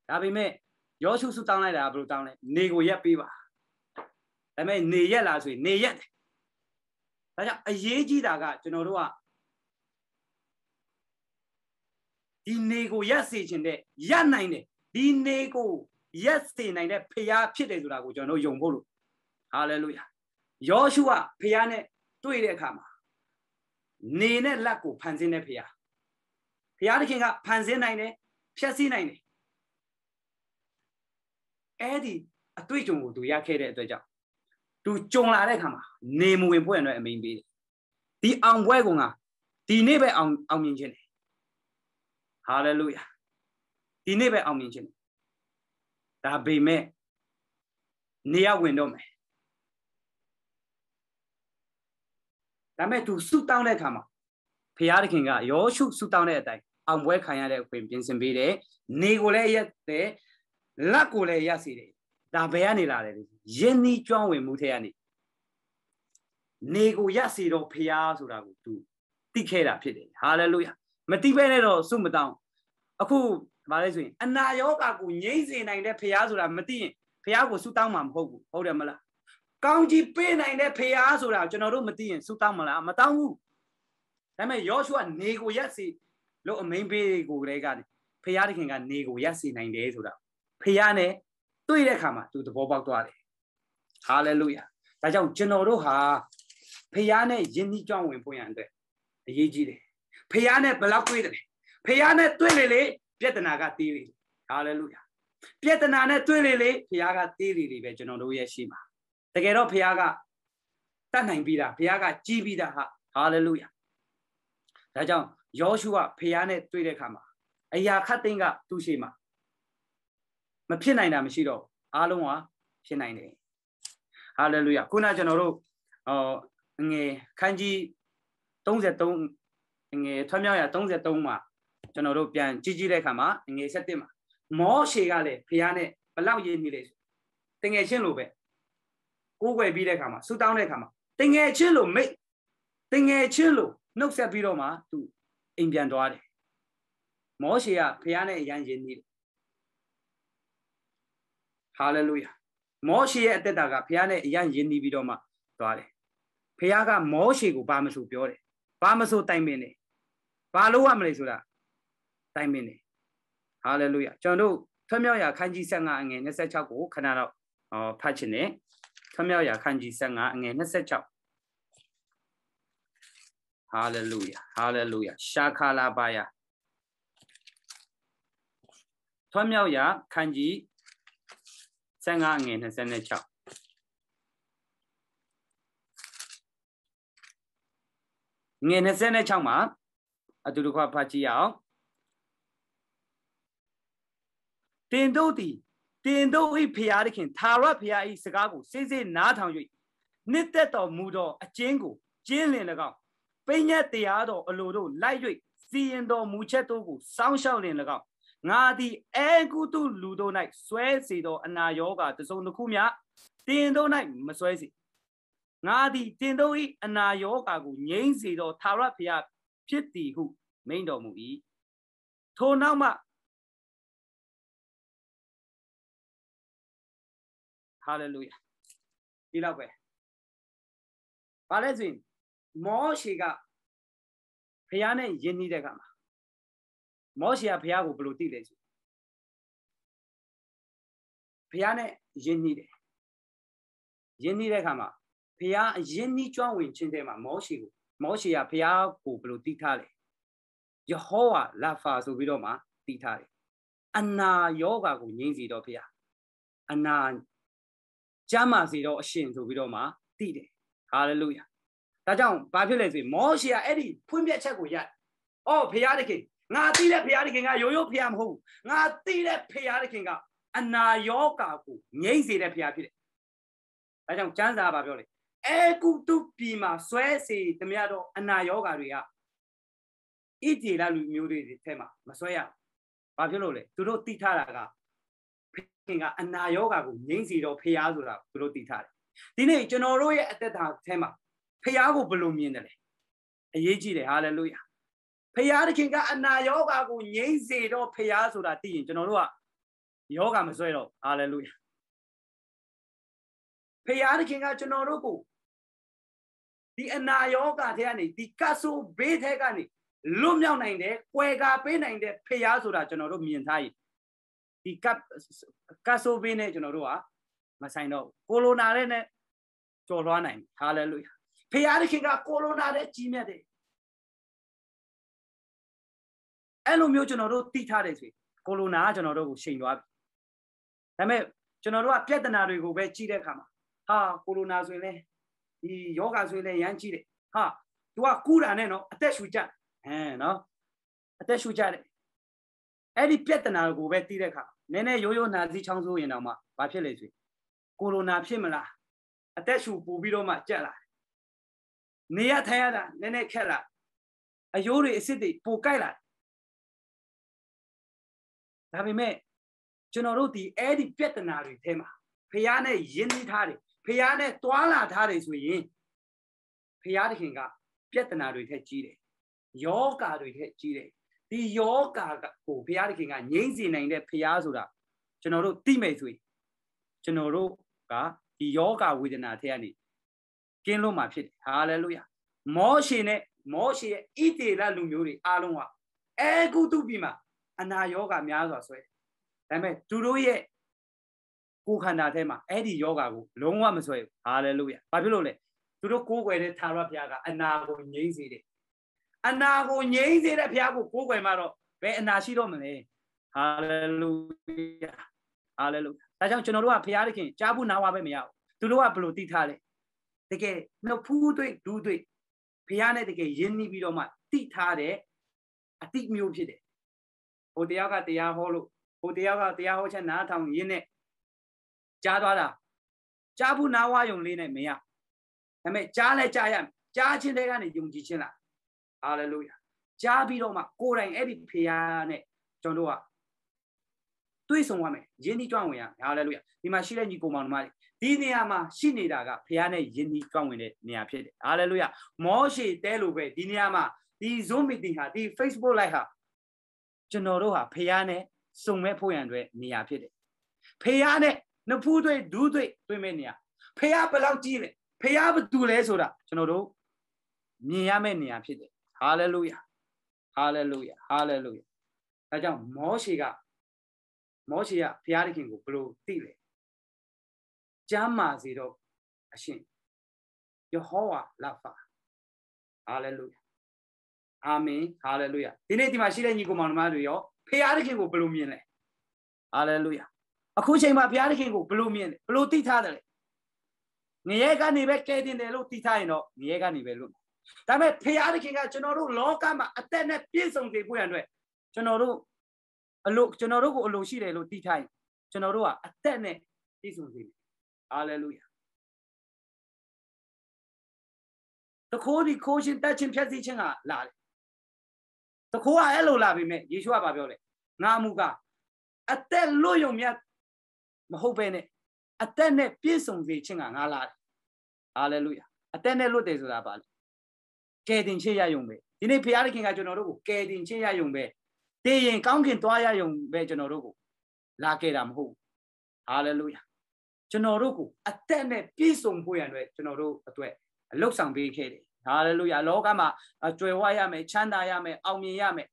ဒါပေမဲ့ယောရှုဆုတောင်းလိုက်တာဘယ်လိုတောင်းလဲနေကိုရက်ပေးပါဒါပေမဲ့နေရက်လာဆိုရင်နေရက်တယ်ဒါကြောင့်အရေးကြီးတာကကျွန်တော်တို့ကဒီနေကိုရက်စေခြင်းတဲ့ရက်နိုင်တယ်ဒီနေကိုရက်စေနိုင်တဲ့ဖခင်ဖြစ်တယ်ဆိုတာကိုကျွန်တော်ယုံဖို့လို့ဟာလေလုယာယောရှုကဖခင်နဲ့တွေ့တဲ့အခါမှာနေနဲ့လက်ကိုဖန်ဆင်းတဲ့ဖခင်ဖခင်သခင်ကဖန်ဆင်းနိုင်တယ်ဖျက်ဆီးနိုင်တယ်အဲ့ဒီအတွေ့အကြုံကိုသူရခဲ့တဲ့အတွက်ကြောင့်သူကြုံလာတဲ့အခါမှာနေမဝင်ဖွဲ့ရတဲ့အမိန်ပေးတယ်ဒီအောင်ပွဲကဒီနေ့ပဲအောင်အောင်မြင်ခြင်းတယ်ဟာလေလုယာဒီနေ့ပဲအောင်မြင်ခြင်းဒါပေမဲ့နေရဝင်တော့မယ်ဒါပေမဲ့သူဆုတောင်းတဲ့အခါမှာဖျားသခင်ကယောရှုဆုတောင်းတဲ့အတိုင်းအောင်ပွဲခံရတဲ့အခွင့်ပြင်ဆင်ပေးတယ်နေကိုလည်းရက်တယ်လက်ကိုလည်းရက်စီတယ်ဒါဘယ်ကနေလာလဲယင်းဒီကျွမ်းဝင်မှုထဲကနေနေကိုရက်စီတော့ဖျားဆိုတာကိုသူသိခဲ့တာဖြစ်တယ်ဟာလေလုယာမတိပဲနဲ့တော့စုမတောင်းအခုဘာလဲဆိုရင်အနာယောဂါကိုငြိမ့်စေနိုင်တဲ့ဖះဆိုတာမသိရင်ဖះကိုစုတောင်းမှာမဟုတ်ဘူးဟုတ်တယ်မလားကောင်းကြီးပေးနိုင်တဲ့ဖះဆိုတာကျွန်တော်တို့မသိရင်စုတောင်းမလားမတောင်းဘူးဒါပေမဲ့ယောရှုကနေကိုရက်စီလို့အမိန်ပေးကိုကလေးကဖះတခင်ကနေကိုရက်စီနိုင်တယ်ဆိုတာဖះနဲ့တွေ့တဲ့အခါမှာသူသဘောပေါက်သွားတယ်ဟာလေလုယာဒါကြောင့်ကျွန်တော်တို့ဟာဖះနဲ့ယဉ်ဤကြောင်းဝင်ဖွင့်ရတဲ့အတွက်အရေးကြီးတယ်ဖះနဲ့ဘလောက်တွေ့တယ်ဖះနဲ့တွေ့လေလေပြဿနာကသေးလေဟာလေလုယာပြဿနာနဲ့တွေ့လေလေဖះကသေးလေလေပဲကျွန်တော်တို့ရဲ့ရှိမှာတကယ်တော့ဖះကတတ်နိုင်ပြီလားဖះကကြီးပြီလားဟာလေလုယာဒါကြောင့်ယောရှုကဖះနဲ့တွေ့တဲ့အခါမှာအရာခတ်သိန်းကသူ့ရှိမှာမဖြစ်နိုင်တာမရှိတော့အားလုံးကဖြစ်နိုင်တယ်ဟာလေလုယာခုနကျွန်တော်တို့ဟောငွေခန်းကြီး33ငွေထွမြောက်ရ33မှာကျွန်တော်တို့ပြန်ကြည့်ကြည့်တဲ့အခါမှာငွေ7မှာမောရှေကလည်းဖះနဲ့ဘလောက်ရည်နေလဲတငယ်ချင်းလိုပဲကိုးွယ်ပြီးတဲ့အခါမှာဆူတောင်းတဲ့အခါမှာတငယ်ချင်းလိုမိတ်တငယ်ချင်းလိုနှုတ်ဆက်ပြီးတော့မှသူအိမ်ပြန်သွားတယ်မောရှေကဖះနဲ့ရန်ရည်နေတယ်ဟာလေလုယာမောရှေရဲ့အသက်တာကဖះနဲ့အရန်ရည်နေပြီးတော့မှသွားတယ်ဖះကမောရှေကိုဘာမှမဆိုပြောတယ်ဘာမဆိုတိုင်ပင်နေဘာလို့ရမလဲဆိုတာတိုင်ပင်နေဟာလေလုယကျွန်တော်တို့ထွမြောက်ရာခန်းကြီး25အငယ်26ကိုခဏတော့ဖတ်ချင်တယ်ထွမြောက်ရာခန်းကြီး25အငယ်26ဟာလေလုယဟာလေလုယရှာခါလာပါယထွမြောက်ရာခန်းကြီး25အငယ်26ငွေ26မှာအတူတကွဖတ်ကြည့်အောင်တင်တို့သည်တင်တို့ဤဖျားသခင်သာရဖျားဤစကားကိုစိစိနားထောင်၍နှစ်သက်တော်မူသောအကျင်းကိုကျင်းလင်၎င်းပိညာတရားတော်အလိုတို့လိုက်၍စီရင်တော်မူချက်တို့ကိုစောင်းရှောက်လင်၎င်းငါသည်အဲကုတုလူတို့၌ဆွဲစေသော အနာယောဂါတစုံတစ်ခုမြတင်တို့၌မဆွဲစေ။ငါသည်တင်တို့၏အနာရောဂါကိုငြိမ်းစေသောသာရဘုရားဖြစ်သည်ဟုမိန်တော်မူ၏ထိုနောက်မှဟာလေလုယာဒီလောက်ပဲဘာလဲဆိုရင် မောရှေကဘုရားနဲ့ယဉ်နေတဲ့ကမှာမောရှေကဘုရားကိုဘယ်လိုသိလဲဆိုဘုရားနဲ့ယဉ်နေတယ်ယဉ်နေတဲ့ခါမှာဖះအရင်နီးကျွမ်းဝင်ခြင်းတဲမှာမောရှိကို မောရှိကဖះကိုဘယ်လိုတီးထားလဲယေဟောဝါလာဖာဆိုပြီးတော့မှတီးထားတယ်အနာယောဂါကိုငြိမ့်စီတော့ဖះအနာကျမ်းမာစီတော့အရှင်ဆိုပြီးတော့မှတီးတယ်ဟာလေလုယာဒါကြောင့်ဘာဖြစ်လဲဆိုရင်မောရှိကအဲ့ဒီဖွင့်ပြချက်ကိုရတယ်အော်ဖះတခင်ငါတီးတဲ့ဖះတခင်ကရိုးရိုးဖះမဟုတ်ဘူးငါတီးတဲ့ဖះတခင်ကအနာယောဂါကိုငြိမ့်စေတဲ့ဖះဖြစ်တယ်ဒါကြောင့်ကျမ်းစာဘာပြောလဲအဲကုတုပြည်မှာဆွဲစေသမျှတော့အနာယောဂါတွေကဣတိလလူမျိုးတွေထဲမှာမဆွဲရဘာဖြစ်လို့လဲသူတို့တိထားတာကဖခင်က အနာယောဂါကိုငြိမ့်စီတော့ဖျားဆိုတာသူတို့တိထားတယ်ဒီနေ့ကျွန်တော်တို့ရဲ့အသက်တာထဲမှာဖျားကိုဘယ်လိုမြင်တယ်လဲအရေးကြီးတယ်ဟာလေလုယာဖျားသခင်ကအနာယောဂါကိုငြိမ့်စေတော့ဖျားဆိုတာသိရင်ကျွန်တော်တို့ကယောဂါမဆွဲတော့ဟာလေလုယာဖျားသခင်ကကျွန်တော်တို့ကိုဒီအနာယောဂထဲကနေဒီကတ်ဆိုးဘေးထဲကနေလွတ်မြောက်နိုင်တယ်၊ကွယ်ကာပေးနိုင်တဲ့ဖရားဆိုတာကျွန်တော်တို့မြင်ထားရင်ဒီကတ်ကတ်ဆိုးဘေးနဲ့ကျွန်တော်တို့ကမဆိုင်တော့ကိုရိုနာနဲ့ကျော်လွှားနိုင်ဟာလေလုယာဖရားသခင်ကကိုရိုနာနဲ့ကြီးမြတ်တယ်အဲ့လိုမျိုးကျွန်တော်တို့သိထားတယ်ဆိုရင်ကိုရိုနာကကျွန်တော်တို့ကိုချိန်သွားပြီဒါပေမဲ့ကျွန်တော်တို့ကပြဿနာတွေကိုပဲကြည့်တဲ့အခါမှာဟာကိုရိုနာဆိုရင်လည်းဒီယောဂဆိုလည်းရမ်းကြည့်တယ်ဟာ तू ကကူးတာနဲ့နော်အသက်ရှူကြဟမ်နော်အသက်ရှူကြတယ်အဲ့ဒီပြဿနာကိုပဲသိတဲ့အခါနည်းနည်းရိုးရိုးနာစီချောင်းဆိုးရင်တော့မှဘာဖြစ်လဲဆိုကိုရိုနာဖြစ်မလားအသက်ရှူပူပြီးတော့မှကြက်လာနေရထိုင်ရတာနည်းနည်းခက်လာအယိုးတွေအစ်စ်တွေပိုကိုက်လာဒါပေမဲ့ကျွန်တော်တို့ဒီအဲ့ဒီပြဿနာတွေထဲမှာဖះနဲ့ရင်းနှီးထားတယ်ဖះနဲ့တွာလာထားတယ်ဆိုရင်ဖះသခင်ကပြဿနာတွေထက်ကြီးတယ်ယောဂါတွေထက်ကြီးတယ်ဒီယောဂါကိုဖះသခင်ကငြိမ့်စေနိုင်တဲ့ဖះဆိုတာကျွန်တော်တို့သိမယ်ဆိုရင်ကျွန်တော်တို့ကဒီယောဂါဝေဒနာထက်ကနေကင်းလို့မှာဖြစ်တယ်ဟာလေလုယာမောရှေနဲ့မောရှေရဲ့ဣတေလလူမျိုးတွေအားလုံးကအဲကုတုပြီမှာအနာယောဂါများစွာဆွဲဒါပေမဲ့သူတို့ရဲ့ကိုယ်ခန္ဓာထဲမှာအဲ့ဒီယောဂါကိုလုံးဝမဆွဲဘူးဟာလေလုယဘာဖြစ်လို့လဲသူတို့ကိုးကွယ်တဲ့သာရဘုရားကအနာကိုငြိမ့်စေတယ်အနာကိုငြိမ့်စေတဲ့ဘုရားကို ကိုးကွယ်မှတော့ဘယ်အနာရှိတော့မလဲဟာလေလုယဟာလေလုယဒါကြောင့်ကျွန်တော်တို့ကဘုရားသခင်ကြားဖို့နားဝပဲမရဘူးသူတို့ကဘယ်လိုသိထားလဲတကယ်နှဖူးတွေ့ဒူးတွေ့ဘုရားနဲ့တကယ်ယဉ်နီးပြီးတော့မှသိထားတဲ့အတိမျိုးဖြစ်တယ်ဟိုတရားကတရားဟောလို့ဟိုတရားကတရားဟောချက်နားထောင်ရင်းနဲ့ကြားသွားတာကြားဘူးနားဝါယုံလေးနဲ့မရဒါပေမဲ့ကြားလဲကြားရကြားခြင်းတဲ့ကနေယုံကြည်ခြင်းလားဟာလေလုယာကြားပြီးတော့မှကိုယ်တိုင်အဲ့ဒီဖေယားနဲ့ကျွန်တော်တို့ကတွေးဆောင်ရမယ်ယဉ်ဒီကြွဝင်ရဟာလေလုယာဒီမှာရှိတဲ့ညီကောင်မောင်တို့ဒီနေရာမှာရှိနေတာကဖေယားနဲ့ယဉ်ဒီကြွဝင်တဲ့နေရာဖြစ်တယ်ဟာလေလုယာမောရှေတဲလို့ပဲဒီနေရာမှာဒီ Zoom meeting ဟာဒီ Facebook live ဟာကျွန်တော်တို့ဟာဖေယားနဲ့စုံမဲ့ဖို့ရန်အတွက်နေရာဖြစ်တယ်ဖေယားနဲ့နဖူးတွေ့ဒူးတွေ့တွေ့မဲ့နေရဖះဘယ်လောက်ကြီးလဲဖះဘသူလဲဆိုတာကျွန်တော်တို့မြင်ရမယ့်နေရာဖြစ်တယ်ဟာလေလုယာဟာလေလုယာဟာလေလုယာအဲကြောင့်မောရှေကမောရှေကဘုရားသခင်ကိုဘလို့သိလဲကြမ်းမာစေတော့အရှင်ယေဟောဝါလာဖာဟာလေလုယာအာမင်ဟာလေလုယာဒီနေ့ဒီမှာရှိတဲ့ညီကောင်မောင်နှမတွေရောဘုရားသခင်ကိုဘလို့မြင်လဲဟာလေလုယာအခုချိန်မှာဘုရားသခင်ကိုဘလို့မြင်လဲဘလို့သိထားတယ်ငရဲကနေပဲကဲတင်တယ်လို့သိထားရင်တော့ငရဲကနေပဲလို့ဒါပေမဲ့ဘုရားသခင်ကကျွန်တော်တို့လောကမှာအသက်နဲ့ပြည့်စုံစေဖို့ရန်အတွက်ကျွန်တော်တို့အလို့ကျွန်တော်တို့ကိုအလိုရှိတယ်လို့သိထားရင်ကျွန်တော်တို့ကအသက်နဲ့ပြည့်စုံစေမယ်ဟာလေလုယာတခိုးဒီခိုးရှင်တက်ချင်းဖြတ်စီချင်းကလာတယ်တခိုးကအဲ့လိုလာပြီမဲ့ယေရှုကပြောတယ်ငါမူကအသက်လွတ်ယုံမြတ်မဟုတ်ဘဲနဲ့အသက်နဲ့ပြည့်စုံစေခြင်းကငါလာတယ်ဟာလေလုယာအသက်နဲ့လွတ်တယ်ဆိုတာပါလေကယ်တင်ခြင်းရယုံပဲဒီနေ့ဖခင်ခင်ကကျွန်တော်တို့ကိုကယ်တင်ခြင်းရယုံပဲတည်ရင်ကောင်းခင်သွားရယုံပဲကျွန်တော်တို့ကိုလာခဲ့တာမဟုတ်ဟာလေလုယာကျွန်တော်တို့ကိုအသက်နဲ့ပြည့်စုံဖို့ရန်အတွက်ကျွန်တော်တို့အတွက်အလောက်ဆောင်ပေးခဲ့တယ်ဟာလေလုယာလောကမှာကြွယ်ဝရမယ်ချမ်းသာရမယ်အောင်မြင်ရမယ်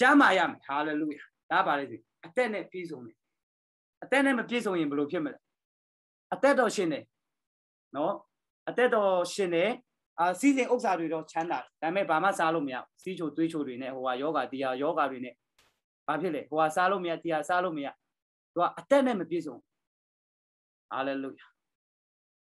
ကျမ်းမာရမယ်ဟာလေလုယာဒါပါလေစီအသက်နဲ့ပြည့်စုံတယ်အသက်နဲ့မပြည့်စုံရင်ဘယ်လိုဖြစ်မလဲအသက်တော်ရှင်တယ်နော်အသက်တော်ရှင်တယ်အာစီစဉ်ဥစ္စာတွေတော့ချမ်းသာတယ်ဒါပေမဲ့ဘာမှစားလို့မရဘူးစီးချိုသွေးချိုတွေနဲ့ဟိုဟာယောဂတရားယောဂတွေနဲ့ဘာဖြစ်လဲဟိုဟာစားလို့မရတရားစားလို့မရသူကအသက်နဲ့မပြည့်စုံဟာလေလုယာ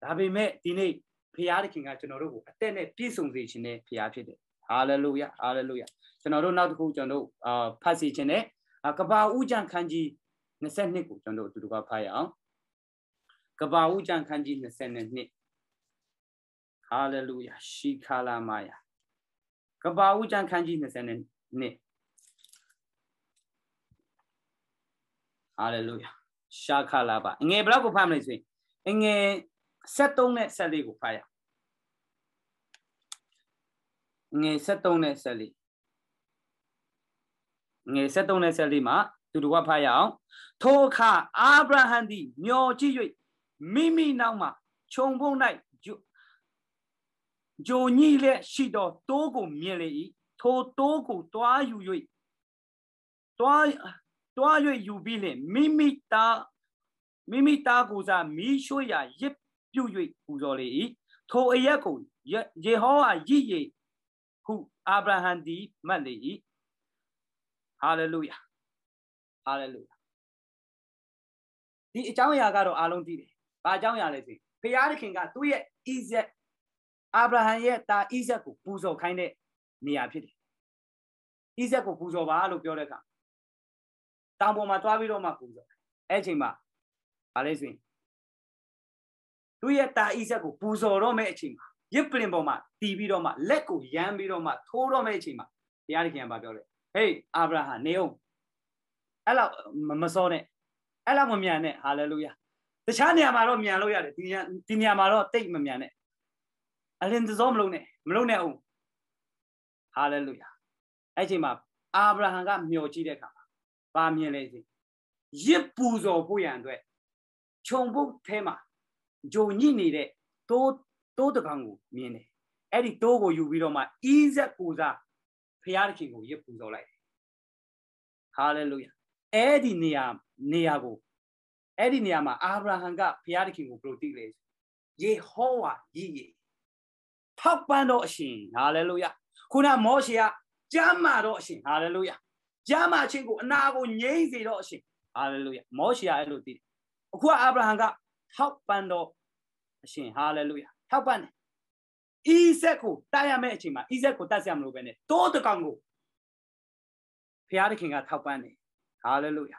ဒါပေမဲ့ဒီနေ့ဖရာသခင်ကကျွန်တော်တို့ကိုအသက်နဲ့ပြည့်စုံစေခြင်းနဲ့ဖရာဖြစ်တယ်ဟာလေလုယာဟာလေလုယာကျွန်တော်တို့နောက်တစ်ခုကျွန်တော်တို့အာဖတ်စီခြင်းနဲ့ကဘာဥကြံခန်းကြီး22ကိုကျွန်တော်တို့အတူတူကဖတ်ရအောင်ကဘာဝုကျန်ခန်းကြီး22ဟာလေလုယာရှီခါလာမာယာကဘာဝုကျန်ခန်းကြီး22ဟာလေလုယာရှာခါလာပါငွေဘလောက်ကိုဖတ်မလဲဆိုရင်အငယ်73နဲ့74ကိုဖတ်ရငွေ73နဲ့74ငွေ73နဲ့74မှာတူတူကဖတ်ရအောင်ထိုအခါအာဗြဟံသည်မျော်ကြည့်၍မိမိနောက်မှခြုံဖုံး၌ဂျိုညိလက်ရှိသောတိုးကိုမြင်လေ၏ထိုတိုးကိုတွားယူ၍တွားတွား၍ယူပြီးလင်မိမိသားမိမိသားကိုစားမီးရှို့ရာရစ်ပြုတ်၍ပူဇော်လေ၏ထိုအရက်ကိုယေဟောဝါရည်ရည်ဟုအာဗြဟံသည်မှတ်လေ၏ဟာလေလုယာဟာလေလုယာဒီအကြောင်းအရာကတော့အားလုံးသိတယ်။ဘာအကြောင်းအရာလဲဆိုဖျားသခင်က သူ့ရဲ့ဣဇက်အာဗြဟံရဲ့တာဣဇက်ကိုပူဇော်ခိုင်းတဲ့နေရာဖြစ်တယ်။ဣဇက်ကိုပူဇော်ပါလို့ပြောတဲ့အခါတောင်ပေါ်မှာတွားပြီးတော့မှပူဇော်။အဲ့ချိန်မှာဘာလဲဆိုရင်သူ့ရဲ့တာဣဇက်ကိုပူဇော်တော့မဲ့အချိန်မှာရစ်ပလင်ပေါ်မှာတီးပြီးတော့မှလက်ကိုရမ်းပြီးတော့မှထိုးတော့မဲ့အချိန်မှာဘုရားသခင်ကပြောတယ်။ဟေးအာဗြဟံနေအောင်အဲ့လောက်မစောနဲ့အဲ့လောက်မမြန်နဲ့ဟာလေလုယာတခြားနေရာမှာတော့မြန်လို့ရတယ်ဒီနေရာဒီနေရာမှာတော့တိတ်မမြန်နဲ့အလင်တစောမလုံးနဲ့မလုံးနဲ့အောင်ဟာလေလုယာအဲ့ချိန်မှာအာဗြဟံကမျှော်ကြည့်တဲ့အခါမှာပါမြင်လေစေရစ်ပူဇော်ဖို့ရန်အတွက်ခြုံပုတ်ထဲမှာဂျုံညိနေတဲ့တိုးတိုးတကောင်ကိုမြင်တယ်အဲ့ဒီတိုးကိုယူပြီးတော့မှအီးဇက်ကိုစားဖျားတခင်ကိုရစ်ပူဇော်လိုက်ဟာလေလုယာအဲ့ဒီနေရာနေရာကိုအဲ့ဒီနေရာမှာအာဗြဟံကဘုရားသခင်ကိုဘယ်လိုသိလဲယေဟောဝါယေယေထောက်ပံ့တော့အရှင်ဟာလေလုယခုနမောရှေကကြမ်းမာတော့အရှင်ဟာလေလုယကြမ်းမာခြင်းကို အနာကိုငြိမ့်စေတော့အရှင်ဟာလေလုယမောရှေကအဲ့လိုသိတယ်အခုကအာဗြဟံကထောက်ပံ့တော့အရှင်ဟာလေလုယထောက်ပံ့တယ်ဣဇက်ကိုတတ်ရမယ့်အချိန်မှာဣဇက်ကိုတတ်ရမလို့ပဲねတိုးတကောင်ကိုဘုရားသခင်ကထောက်ပံ့တယ်ဟာလေလုယာ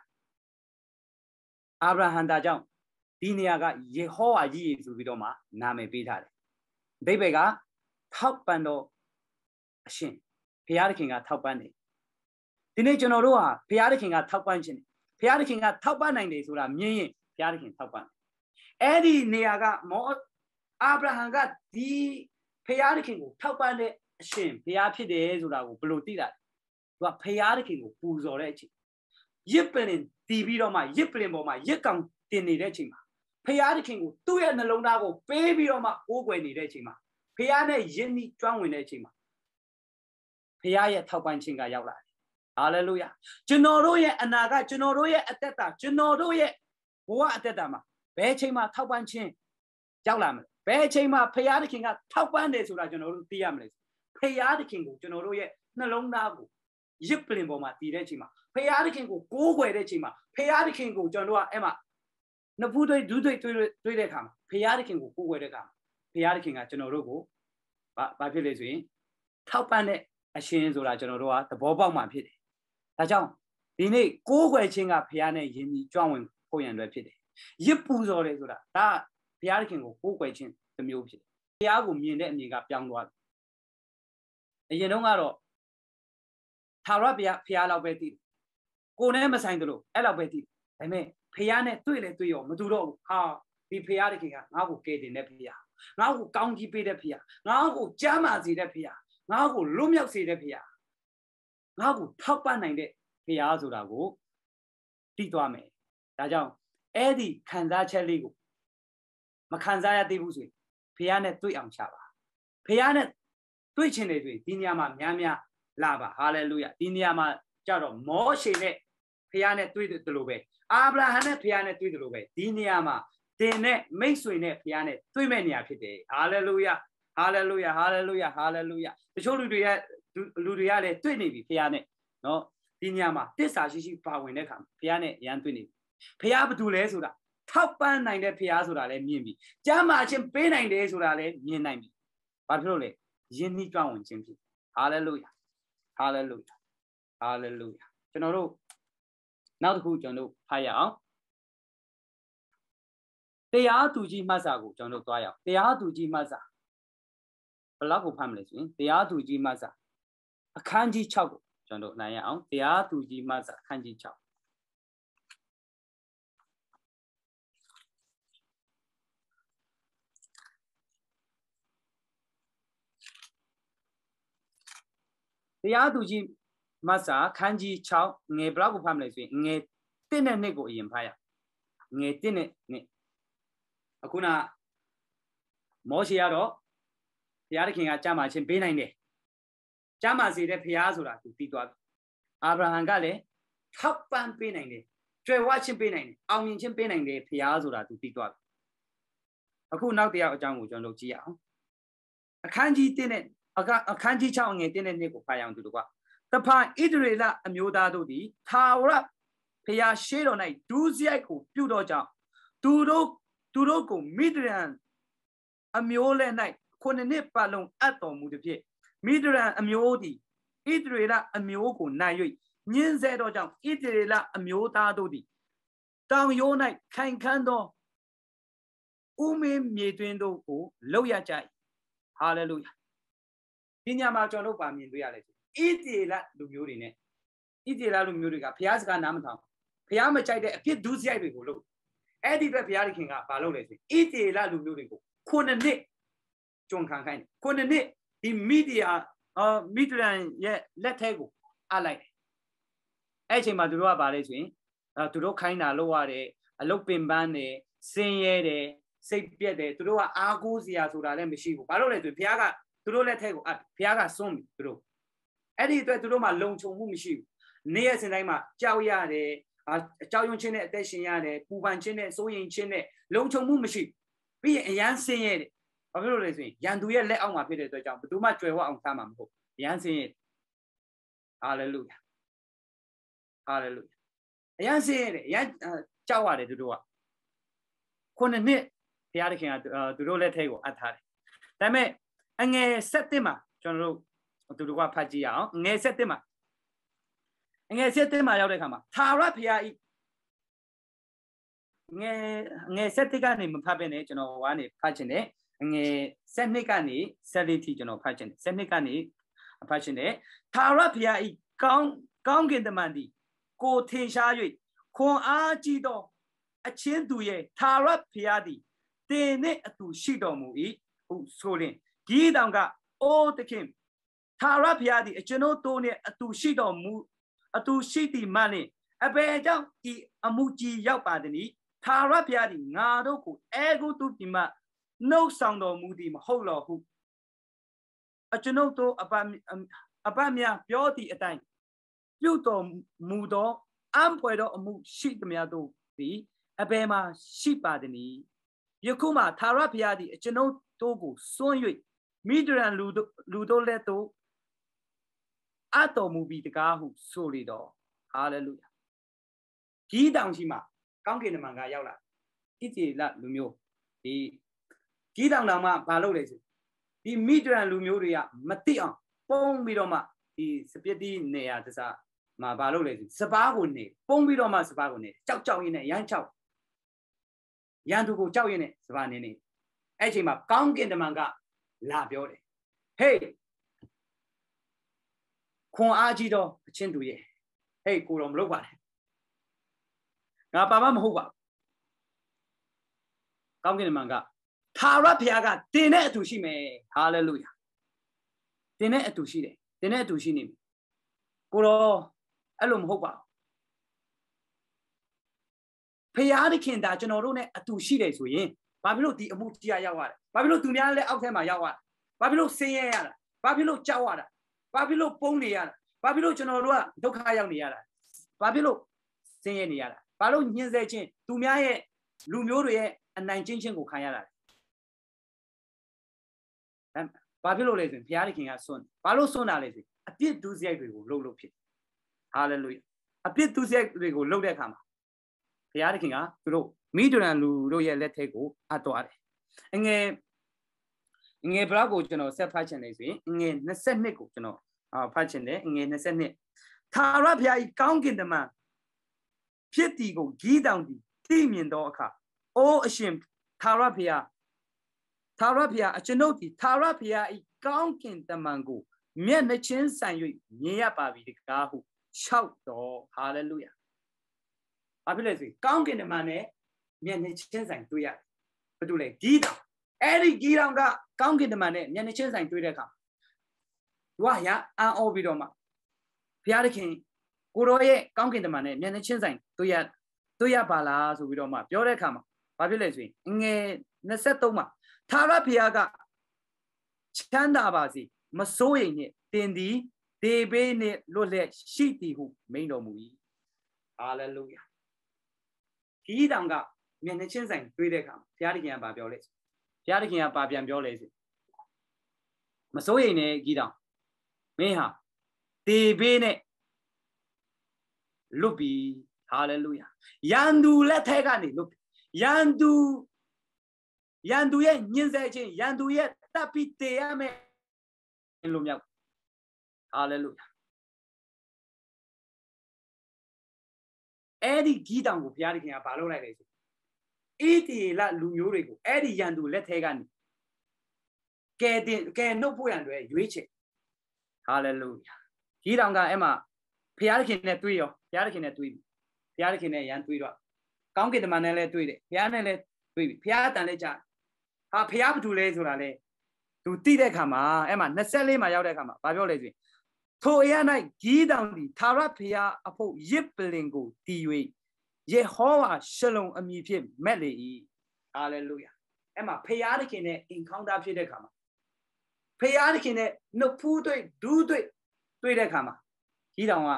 အာဗြဟံတာကြောင့်ဒီနေရာကယေဟောဝါကြီးရေဆိုပြီးတော့မှ နာမည်ပေးထားတယ်အဓိပ္ပာယ်ကထောက်ပံ့တော်အရှင်ဘုရားသခင်ကထောက်ပံ့တယ်ဒီနေ့ကျွန်တော်တို့ဟာဘုရားသခင်ကထောက်ပံ့ခြင်းတယ်ဘုရားသခင်ကထောက်ပံ့နိုင်တယ်ဆိုတာမြင်ရင်ဘုရားသခင် ထောက်ပံ့အဲ့ဒီနေရာကမောအာဗြဟံကဒီဘုရားသခင်ကိုထောက်ပံ့တဲ့အရှင်ဘုရားဖြစ်တယ်ဆိုတာကိုဘယ်လိုသိတာလဲသူကဘုရားသခင်ကိုပူဇော်တဲ့အချိန်ရစ်ပလင်တီးပြီးတော့မှရစ်ပလင်ပေါ်မှာရစ်ကောင်တင်နေတဲ့အချိန်မှာဖျားသခင်ကိုသူ့ရဲ့နှလုံးသားကိုပေးပြီးတော့မှကိုးကွယ်နေတဲ့အချိန်မှာဖျားနဲ့ယဉ်ပြီးကျွမ်းဝင်တဲ့အချိန်မှာဖျားရဲ့ထောက်ပံ့ခြင်းကရောက်လာတယ်ဟာလေလုယာကျွန်တော်တို့ရဲ့အနာကကျွန်တော်တို့ရဲ့အသက်တာကျွန်တော်တို့ရဲ့ဘဝအသက်တာမှာဘယ်အချိန်မှထောက်ပံ့ခြင်းရောက်လာမလဲဘယ်အချိန်မှဖျားသခင်ကထောက်ပံ့တယ်ဆိုတာကျွန်တော်တို့သိရမလဲဖျားသခင်ကိုကျွန်တော်တို့ရဲ့နှလုံးသားကိုရစ်ပလင်ပေါ်မှာတည်တဲ့အချိန်မှာဖရာသခင်ကိုကိုးကွယ်တဲ့အချိန်မှာဖရာသခင်ကိုကျွန်တော်ကအဲ့မှာနဖူးတွေဒူးတွေတွေးတွေးတဲ့အခါမှာဖရာသခင်ကိုကိုးကွယ်တဲ့အခါဖရာသခင်ကကျွန်တော်တို့ကိုဘာဘာဖြစ်လဲဆိုရင်ထောက်ပံ့တဲ့အရှင်ဆိုတာကျွန်တော်တို့ကသဘောပေါက်မှဖြစ်တယ်။ဒါကြောင့်ဒီနေ့ကိုးကွယ်ခြင်းကဖရာနဲ့ယဉ်ညီကြွဝင်ဖို့ရန်အတွက်ဖြစ်တယ်။ရစ်ပူစော်တယ်ဆိုတာဒါဖရာသခင်ကိုကိုးကွယ်ခြင်းတစ်မျိုးဖြစ်တယ်။ဖရာကိုမြင်တဲ့အမြင်ကပြောင်းသွားတယ်။အရင်တုန်းကတော့ထာဝရဘုရားဖះလောက်ပဲတည်တယ်ကိုနဲ့မဆိုင်သလိုအဲ့လောက်ပဲတည်ဒါပေမဲ့ဖះနဲ့တွေ့လဲတွေ့ရောမတူတော့ဘူးဟာဒီဖះတခင်ကငါ့ကိုကယ်တင်တဲ့ဖះငါ့ကိုကောင်းကြီးပေးတဲ့ဖះငါ့ကိုကြားမာစေတဲ့ဖះငါ့ကိုလွတ်မြောက်စေတဲ့ဖះငါ့ကိုထောက်ပံ့နိုင်တဲ့ဖះဆိုတာကိုတည်သွားမယ်ဒါကြောင့်အဲ့ဒီခံစားချက်လေးကိုမခံစားရသေးဘူးဆိုရင်ဖះနဲ့တွေ့အောင်ရှာပါဖះနဲ့တွေ့ချင်တယ်တွေ့ဒီညမှာများများလာပါဟာလေလုယဒီနေရာမှာကြတော့မောရှေနဲ့ဖခင်နဲ့တွေ့တယ်လို့ပဲအာဗြဟံနဲ့ဖခင်နဲ့တွေ့တယ်လို့ပဲဒီနေရာမှာတင်နဲ့မိတ်ဆွေနဲ့ဖခင်နဲ့တွေ့မဲ့နေရာဖြစ်တယ်ဟာလေလုယဟာလေလုယဟာလေလုယဟာလေလုယတချို့လူတွေကလူတွေကလည်းတွေ့နေပြီဖခင်နဲ့နော်ဒီညမှာတစ္ဆာရှိရှိပါဝင်တဲ့ခါဘုရားနဲ့ရန်တွေ့နေပြီဘုရားဘာတူလဲဆိုတာထောက်ပန်းနိုင်တဲ့ဘုရားဆိုတာလည်းမြင်ပြီကျမ်းမာခြင်းပေးနိုင်တယ်ဆိုတာလည်းမြင်နိုင်ပြီဘာဖြစ်လို့လဲယဉ်နှီးကြောင်းဝင်ခြင်းဖြစ်ဟာလေလုယာဟာလေလုယာဟာလေလုယာကျွန်တော်တို့နောက်တစ်ခုကျွန်တော်တို့ဖတ်ရအောင်တရားသူကြီးမှတ်စာကိုကျွန်တော်တို့သွားရအောင်တရားသူကြီးမှတ်စာဘလောက်ကိုဖတ်မလဲဆိုရင်တရားသူကြီးမှတ်စာအခန်းကြီး6ကိုကျွန်တော်တို့နိုင်ရအောင်တရားသူကြီးမှတ်စာအခန်းကြီး6တရားသူကြီးမဆာခန်းကြီး6ငယ်ဘလောက်ကိုဖတ်မလဲဆိုရင်ငယ်1နဲ့2ကိုအရင်ဖတ်ရငယ်1နဲ့2အခုနမောရှေကတော့ဘုရားသခင်ကကြမ်းမာခြင်းပေးနိုင်တယ်ကြမ်းမာစေတဲ့ဘုရားဆိုတာသူသိသွားပြီအာဗြဟံကလည်းထောက်ပံ့ပေးနိုင်တယ်ကြွယ်ဝခြင်းပေးနိုင်တယ်အောင်မြင်ခြင်းပေးနိုင်တယ်ဘုရားဆိုတာသူသိသွားပြီအခုနောက်တရားအကြောင်းကိုကျွန်တော်တို့ကြည့်ရအောင်အခန်းကြီး1နဲ့အခန်းကြီး6ငွေတင်းတဲ့နေ့ကိုဖတ်ရအောင်သူတို့ကတဖန်ဣဒရေလအမျိုးသားတို့သည်သာဝရဖျားရှေးတော်၌ဒူးစရိုက်ကိုပြုတော့ကြောင်းသူတို့သူတို့ကိုမိဒရန်အမျိုးလဲ၌ခုနှစ်နှစ်ပတ်လုံးအပ်တော်မူသည်ဖြင့်မိဒရန်အမျိုးသည်ဣဒရေလအမျိုးကိုနိုင်၍ညှင်းဆဲတော့ကြောင့်ဣဒရေလအမျိုးသားတို့သည်တောင်ရိုး၌ခိုင်ခန့်သောဥမင်းမြေတွင်တို့ကိုလောက်ရကြ၏ဟာလေလုယာဒီညမှာကျွန်တော်ပါမြင်တွေ့ရတယ်ဣတိလလူမျိုးတွေနဲ့ဣတိလလူမျိုးတွေကဘုရားစကားနားမထောင်ဘုရားမကြိုက်တဲ့အဖြစ်ဒုစရိုက်တွေကိုလုပ်အဲ့ဒီပဲဘုရားသခင်ကဘာလုပ်လဲဆိုဣတိလလူမျိုးတွေကိုခုနှစ်နှစ်ကြုံခံခိုင်းခုနှစ်နှစ်ဒီမီဒီယာအော်မီဒီယာရဲ့လက်ထဲကိုအလိုက်အဲ့အချိန်မှာသူတို့ကပါလဲဆိုရင်သူတို့ခိုင်းတာလုပ်ရတယ်အလုတ်ပင်ပန်းတယ်စင်းရဲတယ်စိတ်ပြက်တယ်သူတို့ကအားကိုးစရာဆိုတာလည်းမရှိဘူးဘာလို့လဲဆိုရင်ဘုရားကသူတို့လက်ထက်ကိုအပ်ဘုရားကစွန့်ပြီသူတို့အဲ့ဒီအတွက်သူတို့မှာလုံခြုံမှုမရှိဘူးနေ့ရက်စဉ်တိုင်းမှာကြောက်ရတယ်အကြောက်ရွံ့ခြင်းနဲ့အသက်ရှင်ရတယ်ပူပန်ခြင်းနဲ့စိုးရိမ်ခြင်းနဲ့လုံခြုံမှုမရှိပြီးရင်အရန်ဆင်းရဲတယ်ဘာဖြစ်လို့လဲဆိုရင်ရန်သူရဲ့လက်အောက်မှာဖြစ်တဲ့အတွက်ကြောင့်ဘယ်သူမှကြွယ်ဝအောင်ထားမှာမဟုတ်အရန်ဆင်းရဲဟာလေလုယာဟာလေလုယာအရန်ဆင်းရဲတယ်အရန်ကြောက်ရတယ်သူတို့ကခုနှစ်နှစ်ဘုရားသခင်ကသူတို့လက်ထဲကိုအပ်ထားတယ်ဒါပေမဲ့အငယ်7မှာကျွန်တော်တို့သူတို့ကဖတ်ကြည့်ရအောင်ငယ်7မှာအငယ်7မှာရောက်တဲ့ခါမှာသာရဖရာဤငယ်ငယ်7ကနေမဖတ်ဘဲနဲ့ကျွန်တော်ကနေဖတ်ခြင်းနဲ့အငယ်7ကနေ7ထိကျွန်တော်ဖတ်ခြင်းနဲ့7ကနေဖတ်ခြင်းနဲ့သာရဖရာဤကောင်းကောင်းကင်တမန်သည်ကိုထင်ရှား၍ခွန်အားကြီးသောအချင်းသူရဲ့သာရဖရာသည်တင်နှင့်အတူရှိတော်မူ၏ဟုဆိုရင်ဂီးတောင်ကအိုးတခင်သာရဖျားသည်အကျွန်ုပ်တို့နဲ့အတူရှိတော်မူအတူရှိသည်မှနှင့်အဘယ်ကြောင့်ဤအမှုကြီးရောက်ပါသည်နည်းသာရဖျားသည်ငါတို့ကိုအဲဂုတုပြမနှုတ်ဆောင်တော်မူသည်မဟုတ်လောဟုအကျွန်ုပ်တို့အပအပမြပြောသည့်အတိုင်းပြုတော်မူသောအံဖွယ်တော်အမှုရှိသမျှတို့သည်အဘယ်မှာရှိပါသနည်းယခုမှသာရဖျားသည်အကျွန်ုပ်တို့ကိုစွန့်၍မိဒရန်လူလူတို့လက်သို့အတော်မူပြီးတကားဟု ဆိုလေတော့ဟာလေလုယာဒီတောင်ရှိမှာကောင်းကင်နမန်ကရောက်လာဣတိလလူမျိုးဒီဒီတောင်တောင်မှမလုပ်လေဆိုဒီမိဒရန်လူမျိုးတွေကမသိအောင် ပုံပြီးတော့မှဒီစပစ်တီနေရာတစားမှာမလုပ်လေဆိုစပားကိုနေပုံပြီးတော့မှစပားကိုနေကြောက်ကြောက်ရင်းနဲ့ရမ်းချောက်ရန်သူကိုကြောက်ရင်းနဲ့စပားနေနေအဲ့ချိန်မှာကောင်းကင်တမန်ကလာပြောတယ်ဟေးခွန်အားကြီးတော့အချင်းတူရဲ့ဟေးကိုတော်မလုပ်ပါနဲ့ငါပါမမဟုတ်ပါကောင်းကင်မှာကသာရဘုရားကတင်တဲ့အတူရှိမယ်ဟာလေလုယာတင်တဲ့အတူရှိတယ်တင်တဲ့အတူရှိနေပြီကိုတော်အဲ့လိုမဟုတ်ပါဘူးဘုရားသခင်ဒါကျွန်တော်တို့ ਨੇ အတူရှိတယ်ဆိုရင်ဘာဖြစ်လို့ဒီအမှုတရားရောက်ရတယ်ဘာဖြစ်လို့သူများလက်အောက်ထဲမှာရောက်ရတာဘာဖြစ်လို့ဆင်းရဲရတာဘာဖြစ်လို့ကြောက်ရတာဘာဖြစ်လို့ပုံနေရတာဘာဖြစ်လို့ကျွန်တော်တို့ကဒုက္ခရောက်နေရတာဘာဖြစ်လို့ဆင်းရဲနေရတာဘာလို့ညှင်းဆဲခြင်းသူများရဲ့လူမျိုးတွေရဲ့အနိုင်ကျင့်ခြင်းကိုခံရတာလဲဘာဖြစ်လို့လဲဆိုရင်ဘုရားသခင်ကစွန့်ဘာလို့စွန့်တာလဲဆိုရင်အပြစ်ဒုစရိုက်တွေကိုလှုပ်လို့ဖြစ်ဟာလေလုယအပြစ်ဒုစရိုက်တွေကိုလှုပ်တဲ့အခါမှာဘုရားသခင်ကသူတို့မိဒရန်လူတို့ရဲ့လက်ထက်ကိုအပ်သွားတယ်အငယ်အငယ်ဘလောက်ကိုကျွန်တော်ဆက်ဖတ်ချင်တယ်ဆိုရင်အငယ်22ကိုကျွန်တော်ဖတ်ချင်တယ်အငယ်22သာရဘုရားကြီးကောင်းကင်တမန်ဖြစ်တီကိုဂီးတောင်တီသိမြင်သောအခါအိုးအရှင်သာရဘုရားသာရဘုရားအကျွန်ုပ်ဒီသာရဘုရားဤကောင်းကင်တမန်ကိုမျက်နှချင်းဆိုင်၍မြင်ရပါပြီတကားဟုလျှောက်တော်ဟာလေလုယာ။ဘာဖြစ်လဲဆိုရင်ကောင်းကင်တမန်နဲ့မျက်နှချင်းဆိုင်တွေ့ရတယ်ဘာတူလဲဂီးတောင်အဲ့ဒီဂီးတောင်ကကောင်းကင်တမန်နဲ့မျက်နှာချင်းဆိုင်တွေ့တဲ့အခါသူကရအံ့ဩပြီးတော့မှဘုရားသခင်ကိုတော်ရဲ့ကောင်းကင်တမန်နဲ့မျက်နှာချင်းဆိုင်တွေ့ရတွေ့ရပါလားဆိုပြီးတော့မှပြောတဲ့အခါမှာဘာဖြစ်လဲဆိုရင်ငွေ23မှာသာရဘုရားကချမ်းသာပါစေမစိုးရိမ်နဲ့တင်သည်ဒေဘေးနှင့်လွတ်လျက်ရှိသည်ဟုမိန်တော်မူ၏ဟာလေလုယာဂီးတောင်ကမျက်နှာချင်းဆိုင်တွေးတဲ့အခါဘုရားသခင်ကဘာပြောလဲဘုရားသခင်ကဘာပြန်ပြောလဲဆိုမစိုးရိမ်နဲ့ကြီးတောင်မင်းဟာတေဘေးနဲ့လွတ်ပြီဟာလေလုယာယန်သူလက်ထက်ကနေလွတ်ပြီယန်သူယန်သူရဲ့ညင်ဆဲခြင်းယန်သူရဲ့တပ်ပြီးတေရမယ်လို့မြောက်ဟာလေလုယာအဲ့ဒီဂီတောင်ကိုဘုရားသခင်ကဘာလုပ်လိုက်လဲဆိုအေးတီလလူမျိုးတွေကိုအဲ့ဒီရန်သူလက်ထဲကနေကဲတင်ကဲနှုတ်ဖို့ရန်တွေရွေးချယ်ဟာလေလုယာကြီးတောင်ကအဲ့မှာဖျားသခင်နဲ့တွေ့ရောဖျားသခင်နဲ့တွေ့ပြီဖျားသခင်နဲ့ရန်တွေ့တော့ကောင်းကင်တမန်နဲ့လည်းတွေ့တယ်ဖျားနဲ့လည်းတွေ့ပြီဖျားတန်လည်းကြားဟာဖျားဘသူလဲဆိုတာလေသူတိတဲ့ခါမှာအဲ့မှာ24မှာရောက်တဲ့ခါမှာဘာပြောလဲဆိုရင်ထိုအရ၌ကြီးတောင်သည်သာရဖျားအဖို့ရစ်ပလင်ကိုတီး၍ယေဟောဝါရှလုံအမည်ဖြင့်မက်လေ၏ဟာလေလုယာအဲ့မှာဖယားသခင်နဲ့ encounter ဖြစ်တဲ့ခါမှာဖယားသခင်နဲ့နှုတ်ဖူးတွေ့ဒူးတွေ့တွေ့တဲ့ခါမှာကြီးတောင်က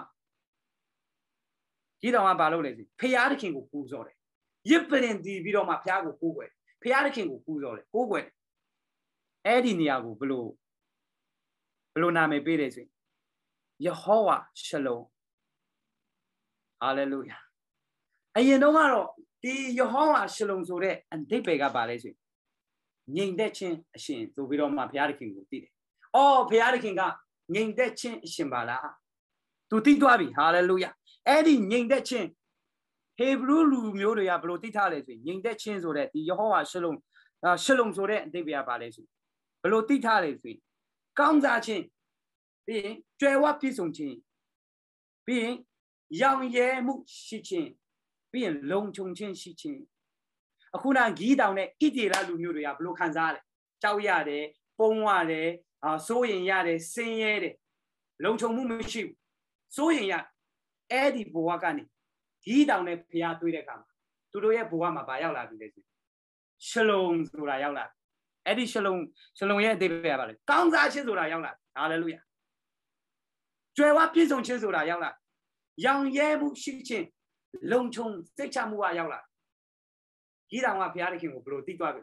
ကြီးတောင်ကဘာလုပ်လဲစီဖယားသခင်ကိုပူဇော်တယ်ရစ်ပရင်တည်ပြီးတော့မှဖယားကိုကိုးကွယ်ဖယားသခင်ကိုပူဇော်တယ်ကိုးကွယ်အဲ့ဒီနေရာကိုဘလို့ဘလို့နာမည်ပေးတယ်ဆိုရင်ယေဟောဝါရှလုံဟာလေလုယာအရင်တော့ကတော့ဒီယဟောင်းဟာရှလုံဆိုတဲ့အဓိပ္ပာယ်ကပါလဲဆိုရင်ငြိမ်သက်ခြင်းအရှင်ဆိုပြီးတော့မှဘုရားသခင်ကိုသိတယ်။အော်ဘုရားသခင်ကငြိမ်သက်ခြင်းအရှင်ပါလား။ तू သိသွားပြီဟာလေလုယ။အဲ့ဒီငြိမ်သက်ခြင်းဟေဘရုလူမျိုးတွေကဘယ်လိုသိထားလဲဆိုရင်ငြိမ်သက်ခြင်းဆိုတဲ့ဒီယေဟောဝါရှလုံရှလုံဆိုတဲ့အဓိပ္ပာယ်ပါလဲဆိုရင်ဘယ်လိုသိထားလဲဆိုရင် ကောင်းစားခြင်းပြီးရင်ကြွယ်ဝပြည့်စုံခြင်းပြီးရင်ရောင်ရဲမှုရှိခြင်းပြီးရင်လုံခြုံခြင်းရှိခြင်းအခုနဂီးတောင်နဲ့ဣတိရလူမျိုးတွေကဘလို့ခံစားရလဲကြောက်ရတယ်ပုံရတယ်စိုးရင်ရတယ်ဆင်းရဲတယ်လုံခြုံမှုမရှိဘူးစိုးရင်ရအဲ့ဒီဘဝကနေဂီးတောင်နဲ့ဖျားတွေးတဲ့အခါမှာသူတို့ရဲ့ဘဝမှာဘာရောက်လာပြီလဲဆိုရှလုံဆိုတာရောက်လာအဲ့ဒီရှလုံရှလုံရဲ့အသေးပဲပါလေကောင်းစားခြင်းဆိုတာရောက်လာဟာလေလုယာကျွယ်ဝပြည့်စုံခြင်းဆိုတာရောက်လာရောင်ရဲမှုရှိခြင်းလုံခြုံစိတ်ချမှုကရောက်လာကြီးတော်ကဘုရားသခင်ကိုဘယ်လိုသိသွားပြီ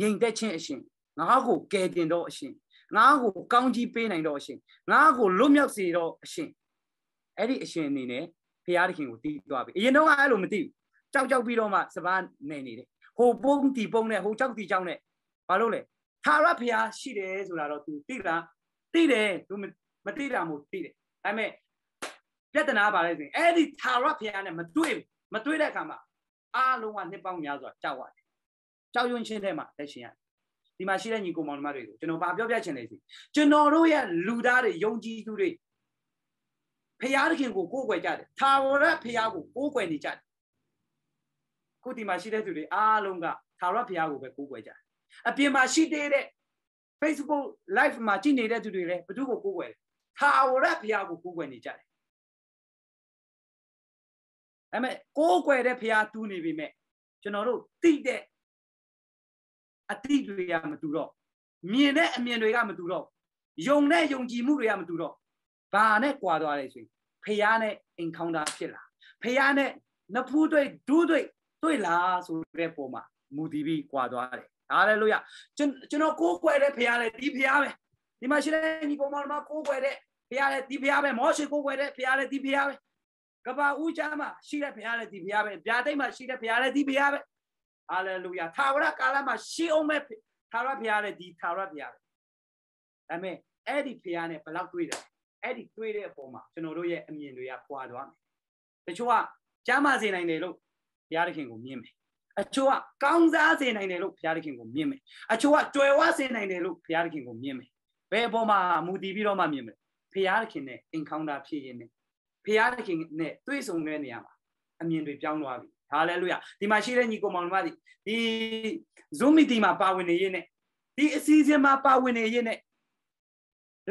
ငြိမ်သက်ခြင်းအရှင်ငါ့ကိုကယ်တင်တော့အရှင်ငါ့ကိုကောင်းကြီးပေးနိုင်တော့အရှင်ငါ့ကိုလွတ်မြောက်စေတော့အရှင်အဲ့ဒီအရှင်အနေနဲ့ဘုရားသခင်ကိုတည်သွားပြီအရင်တော့အဲ့လိုမသိဘူးကြောက်ကြောက်ပြီးတော့မှစပားနေနေတယ်ဟိုပုံတီပုံနဲ့ဟိုကြောက်တီကြောက်နဲ့ဘာလို့လဲသာရဘုရားရှိတယ်ဆိုတာတော့ तू သိလားသိတယ် तू မသိတာမို့သိတယ်ဒါပေမဲ့ပြဿနာပါလဲဆိုရင်အဲ့ဒီသာရဘုရားနဲ့မတွေ့မတွေ့တဲ့အခါမှာအားလုံးကနှစ်ပေါင်းများစွာကြောက်ရတယ်ကြောက်ရွံ့ခြင်းထဲမှာလက်ရှင်ရဒီမှာရှိတဲ့ညီကောင်မောင်နှမတွေကိုကျွန်တော်ပါပြောပြချင်တယ်စီကျွန်တော်တို့ရဲ့လူသားတွေယုံကြည်သူတွေဖရာသခင်ကို ကိုးကွယ်ကြတယ်သာဝရဖရာကိုကိုးကွယ်နေကြတယ်ခုဒီမှာရှိတဲ့သူတွေအားလုံးကသာဝရဖရာကိုပဲကိုးကွယ်ကြတယ်အပြင်မှာရှိသေးတဲ့ Facebook live မှာကြည့်နေတဲ့သူတွေလည်းဘု து ကိုကိုးကွယ်တယ်သာဝရဖရာကိုကိုးကွယ်နေကြတယ်ဒါပေမဲ့ကိုးကွယ်တဲ့ဖရာတူးနေပြီမဲ့ကျွန်တော်တို့တိတဲ့အတိတွေကမတူတော့မြင်တဲ့အမြင်တွေကမတူတော့ယုံတဲ့ယုံကြည်မှုတွေကမတူတော့ဘာနဲ့ကြွာသွားလဲဆိုရင်ဖရာနဲ့ encounter ဖြစ်လာဖရာနဲ့နဖူးတွေ့ဒူးတွေ့တွေ့လာဆိုတဲ့ပုံမှာမူတည်ပြီးကြွာသွားတယ်ဟာလေလုယကျွန်တော်ကိုးကွယ်တဲ့ဖရာလေဒီဖရာပဲဒီမှာရှိတဲ့ညီပေါ်မှာကိုးကွယ်တဲ့ဖရာလေဒီဖရာပဲမောရှိကိုးကွယ်တဲ့ဖရာလေဒီဖရာပဲကဘာဦးချမှာရှိတဲ့ဘုရားလည်းဒီဘုရားပဲဗျာတိတ်မှာရှိတဲ့ဘုရားလည်းဒီဘုရားပဲဟာလေလုယာသာဝရကာလမှာရှိအောင်မဲ့သာဝရဘုရားလည်းဒီသာဝရဘုရားပဲဒါပေမဲ့အဲ့ဒီဘုရားနဲ့ဘယ်လောက်တွေ့တယ်အဲ့ဒီတွေ့တဲ့အပေါ်မှာကျွန်တော်တို့ရဲ့အမြင်တွေကကွာသွားမယ်တချို့ကကြားမစေနိုင်တယ်လို့ဘုရားသခင်ကိုမြင်မယ်အချို့ကကောင်းစားစေနိုင်တယ်လို့ဘုရားသခင်ကိုမြင်မယ်အချို့ကကြွယ်ဝစေနိုင်တယ်လို့ဘုရားသခင်ကိုမြင်မယ်ဘယ်အပေါ်မှာမူတည်ပြီးတော့မှမြင်မယ်ဘုရားသခင်နဲ့ encounter ဖြစ်ရင်ဖရာသခင်နဲ့တွေ့ဆုံတဲ့နေရာမှာအမြင်တွေပြောင်းသွားပြီဟာလေလုယဒီမှာရှိတဲ့ညီကောင်မောင်တို့ကဒီ Zoom meeting မှာပါဝင်နေရင်းနဲ့ဒီအစည်းအဝေးမှာပါဝင်နေရင်းနဲ့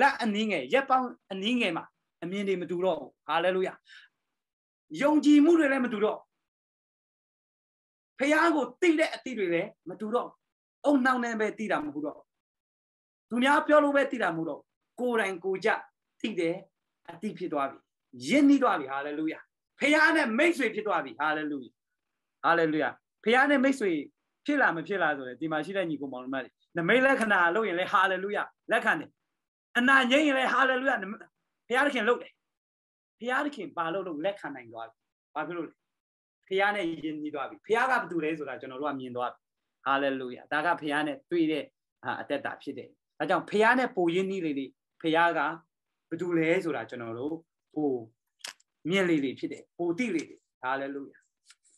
လက်အနည်းငယ်ရက်ပေါင်းအနည်းငယ်မှာအမြင်တွေမတူတော့ဘူးဟာလေလုယယုံကြည်မှုတွေလည်းမတူတော့ဖះကိုတိတဲ့အတိတွေလည်းမတူတော့အုံနှောင်းနေပဲတိတာမဟုတ်တော့သူများပြောလို့ပဲတိတာမဟုတ်တော့ကိုယ်တိုင်ကိုကြတိတယ်အတိဖြစ်သွားပြီယဉ်နီးသွားပြီဟာလေလုယာဖခင်နဲ့မိတ်ဆွေဖြစ်သွားပြီဟာလေလုယာဟာလေလုယာဖခင်နဲ့မိတ်ဆွေဖြစ်လာမဖြစ်လာဆိုရင်ဒီမှာရှိတဲ့ညီကောင်မောင်နှမတွေနမိတ်လက္ခဏာလုပ်ရင်လဲဟာလေလုယာလက်ခံတယ်အနာငိမ့်ရင်လဲဟာလေလုယာဖခင်သခင်လုပ်တယ်ဖခင်သခင်ပါလို့လို့လက်ခံနိုင်သွားပြီဘာဖြစ်လို့လဲဖခင်နဲ့ယဉ်နီးသွားပြီဖခင်ကဘာတူလဲဆိုတာကျွန်တော်တို့ကမြင်သွားပြီဟာလေလုယာဒါကဖခင်နဲ့တွေ့တဲ့အသက်တာဖြစ်တယ်ဒါကြောင့်ဖခင်နဲ့ပူရင်းနီးလေးလေးဖခင်ကဘာတူလဲဆိုတာကျွန်တော်တို့ဟိုမြင့်လေးတွေဖြစ်တယ်ပိုတိလေးတွေဟာလေလုယာ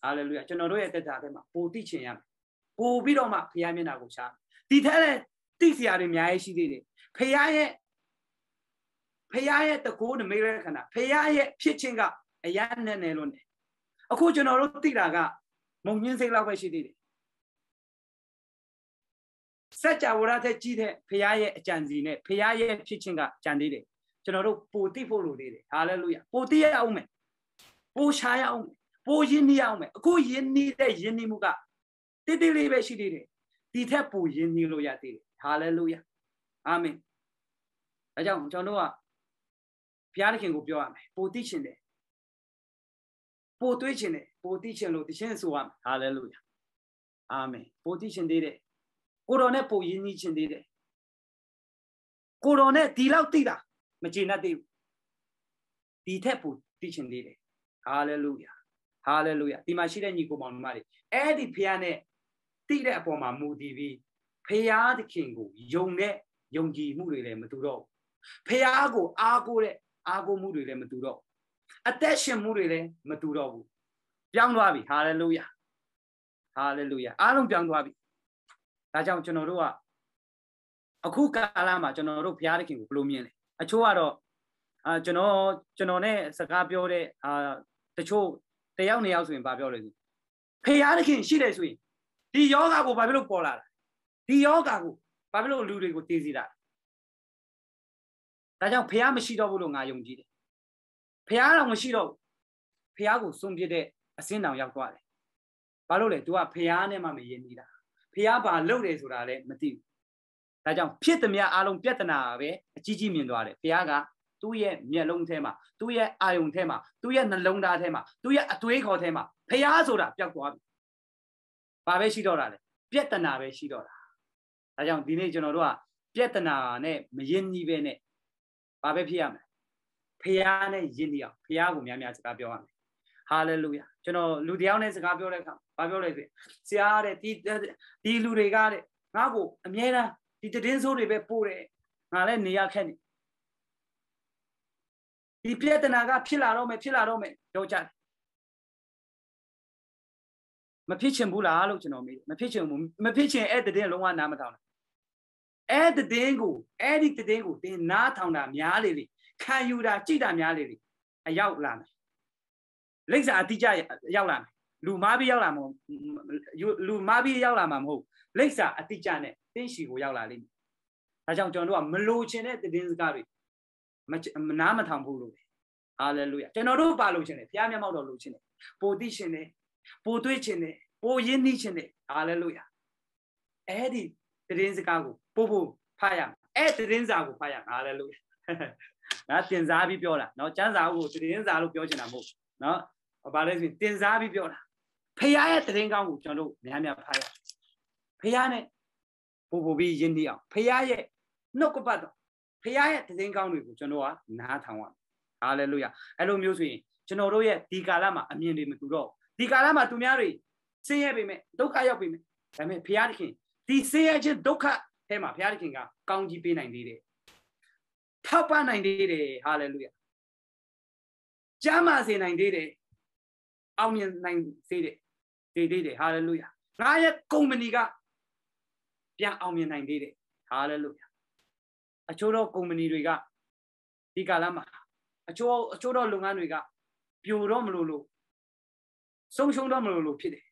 ဟာလေလုယာကျွန်တော်တို့ရဲ့တက်တာထဲမှာပိုတိချင်ရမယ်ပိုပြီးတော့မှဖခင်မျက်နှာကိုရှာဒီထက်လည်းတိစရာတွေအများကြီးရှိသေးတယ်ဖခင်ရဲ့ဖခင်ရဲ့တကိုးနမိတ်လက္ခဏာဖခင်ရဲ့ဖြစ်ခြင်းကအရနဲ့နယ်လို့နေအခုကျွန်တော်တို့သိတာကမုံညင်းစိတ်လောက်ပဲရှိသေးတယ်စัจ java ရတဲ့ကြီးတဲ့ဖခင်ရဲ့အကြံစီနဲ့ဖခင်ရဲ့ဖြစ်ခြင်းကကြံသေးတယ်ကျွန်တော်တို့ပိုတိဖို့လိုသေးတယ်ဟာလေလုယပိုတိရအောင်မယ်ပိုရှားရအောင်ပိုရင်းနှီးရအောင်မယ်အခုရင်းနှီးတဲ့ရင်းနှီးမှုကတိတိလေးပဲရှိသေးတယ်ဒီထက်ပိုရင်းနှီးလို့ရသေးတယ်ဟာလေလုယအာမင်ဒါကြောင့်ကျွန်တော်တို့ကဘုရားသခင်ကိုပြောရမယ်ပိုတိရှင်တယ်ပိုတွေးခြင်းနဲ့ပိုတိခြင်းလို့တခြင်းဆိုရမယ်ဟာလေလုယအာမင်ပိုတိခြင်းသေးတယ်ကိုတော်နဲ့ပိုရင်းနှီးခြင်းသေးတယ်ကိုတော်နဲ့ဒီလောက်တိတာမကျေနပ်သေးဘူးဒီထက်ပိုသိချင်သေးတယ်ဟာလေလုယာဟာလေလုယာဒီမှာရှိတဲ့ညီကိုမောင်မတွေအဲ့ဒီဖခင်နဲ့သိတဲ့အပေါ်မှာမူတည်ပြီးဖခင်သခင်ကိုယုံတဲ့ယုံကြည်မှုတွေလည်းမတူတော့ဖခင်ကိုအားကိုးတဲ့အားကိုးမှုတွေလည်းမတူတော့အသက်ရှင်မှုတွေလည်းမတူတော့ဘူးပြောင်းသွားပြီဟာလေလုယာဟာလေလုယာအားလုံးပြောင်းသွားပြီဒါကြောင့်ကျွန်တော်တို့ကအခုကာလမှာကျွန်တော်တို့ဘုရားသခင်ကိုဘယ်လိုမြင်လဲအချို့ကတော့အာကျွန်တော်ကျွန်တော်နဲ့စကားပြောတဲ့အာတချို့တယောက်နှစ်ယောက်ဆိုရင်ဗာပြောလို့ရှိဖေရားသခင်ရှိတယ်ဆိုရင်ဒီယောဂါကိုဘာဖြစ်လို့ပေါ်လာတာဒီယောဂါကိုဘာဖြစ်လို့လူတွေကိုတည်စီတာဒါကြောင့်ဖះမရှိတော့ဘူးလို့ငါယုံကြည်တယ်ဖះတော့မရှိတော့ဖះကိုစွန့်ပြစ်တဲ့အစင်းတောင်ရောက်သွားတယ်ဘာလို့လဲ तू ကဖះနဲ့မှမယဉ်နေတာဖះဘာလုပ်တယ်ဆိုတာလည်းမသိဘူးဒါကြောင့်ဖြစ်သမျှအလုံးပြဿနာပဲအကြီးကြီးမြင်သွားတယ်ဘုရားကသူ့ရဲ့မျက်လုံးထဲမှာသူ့ရဲ့အာယုံထဲမှာသူ့ရဲ့နှလုံးသားထဲမှာသူ့ရဲ့အသွေးခေါ်ထဲမှာဘုရားဆိုတာပျောက်သွားပြီဘာပဲရှိတော့တာလဲပြဿနာပဲရှိတော့တာဒါကြောင့်ဒီနေ့ကျွန်တော်တို့ကပြဿနာနဲ့မရင်ကြီးပဲနဲ့ဘာပဲဖြစ်ရမလဲဖះနဲ့ယဉ်တယောက်ဖះကိုများများစကားပြောရမယ်ဟာလေလုယာကျွန်တော်လူတယောက်နဲ့စကားပြောတဲ့အခါဘာပြောလဲဆိုရင်ဆရာတဲ့ဒီဒီလူတွေကတဲ့ငါ့ကိုအမြဲတမ်းဒီတည်င်းဆိုးတွေပဲပို့တယ်ငါလည်းနေရခက်နေဒီပြဿနာကဖြစ်လာတော့မယ်ဖြစ်လာတော့မယ်တော့ကြမဖြစ်ချင်ဘူးလားလို့ကျွန်တော်မေးတယ်မဖြစ်ချင်ဘူးမဖြစ်ချင်အဲ့တည်င်းလုံးဝနားမထောင်ဘူးအဲ့တည်င်းကိုအဲ့ဒီတည်င်းကိုသင်နားထောင်တာများလေလေခံယူတာကြိတ်တာများလေလေအရောက်လာမယ်လိမ့်စာအတိကျရောက်လာမယ်လူမားပြီးရောက်လာမှာလူမားပြီးရောက်လာမှာမဟုတ်လိမ့်စာအတိကျနဲ့င့်ရှီကိုရောက်လာလိမ့်မယ်ဒါကြောင့်ကျွန်တော်တို့ကမလိုချင်တဲ့သတင်းစကားတွေမနားမထောင်ဖို့လိုတယ်ဟာလေလုယကျွန်တော်တို့ပါလိုချင်တယ်ဘုရားမျက်မှောက်တော်လိုချင်တယ်ပိုသိချင်တယ်ပိုတွေးချင်တယ်ပိုရင်းနှီးချင်တယ်ဟာလေလုယအဲ့ဒီသတင်းစကားကိုပို့ဖို့ဖတ်ရမယ်အဲ့သတင်းစာကိုဖတ်ရမယ်ဟာလေလုယငါတင်စားပြီးပြောတာเนาะစံစာကိုသတင်းစာလို့ပြောချင်တာမဟုတ်เนาะဘာလဲဆိုရင်တင်စားပြီးပြောတာဖះရဲ့သတင်းကောင်းကိုကျွန်တော်တို့များများဖတ်ရဖះနဲ့ပူပူပြီးယဉ်သိအောင်ဖရာရဲ့နှုတ်ကပတ်တော်ဖရာရဲ့တည်င်းကောင်းတွေကိုကျွန်တော်ကနားထောင်ရမယ်ဟာလေလုယာအဲ့လိုမျိုးဆိုရင်ကျွန်တော်တို့ရဲ့ဒီကာလမှာအမြင်တွေမတူတော့ဒီကာလမှာသူများတွေဆင်းရဲပေမဲ့ဒုက္ခရောက်ပေမဲ့ဒါပေမဲ့ဖရာသခင်ဒီဆင်းရဲခြင်းဒုက္ခထဲမှာဘုရားသခင်ကကောင်းကြီးပေးနိုင်သေးတယ်။ထောက်ပံ့နိုင်သေးတယ်ဟာလေလုယ။ကြားမစေနိုင်သေးတယ်။အောင်မြင်နိုင်သေးတယ်။တည်သေးတယ်ဟာလေလုယ။ငါရဲ့ကုမ္ပဏီကပြန်အောင်မြင်နိုင်သေးတယ်ဟာလေလုယအချို့တော့ကုမ္ပဏီတွေကဒီကာလမှာအချို့အချို့တော့လုပ်ငန်းတွေကပြိုတော့မလို့လို့ဆုံးရှုံးတော့မလို့လို့ဖြစ်တယ်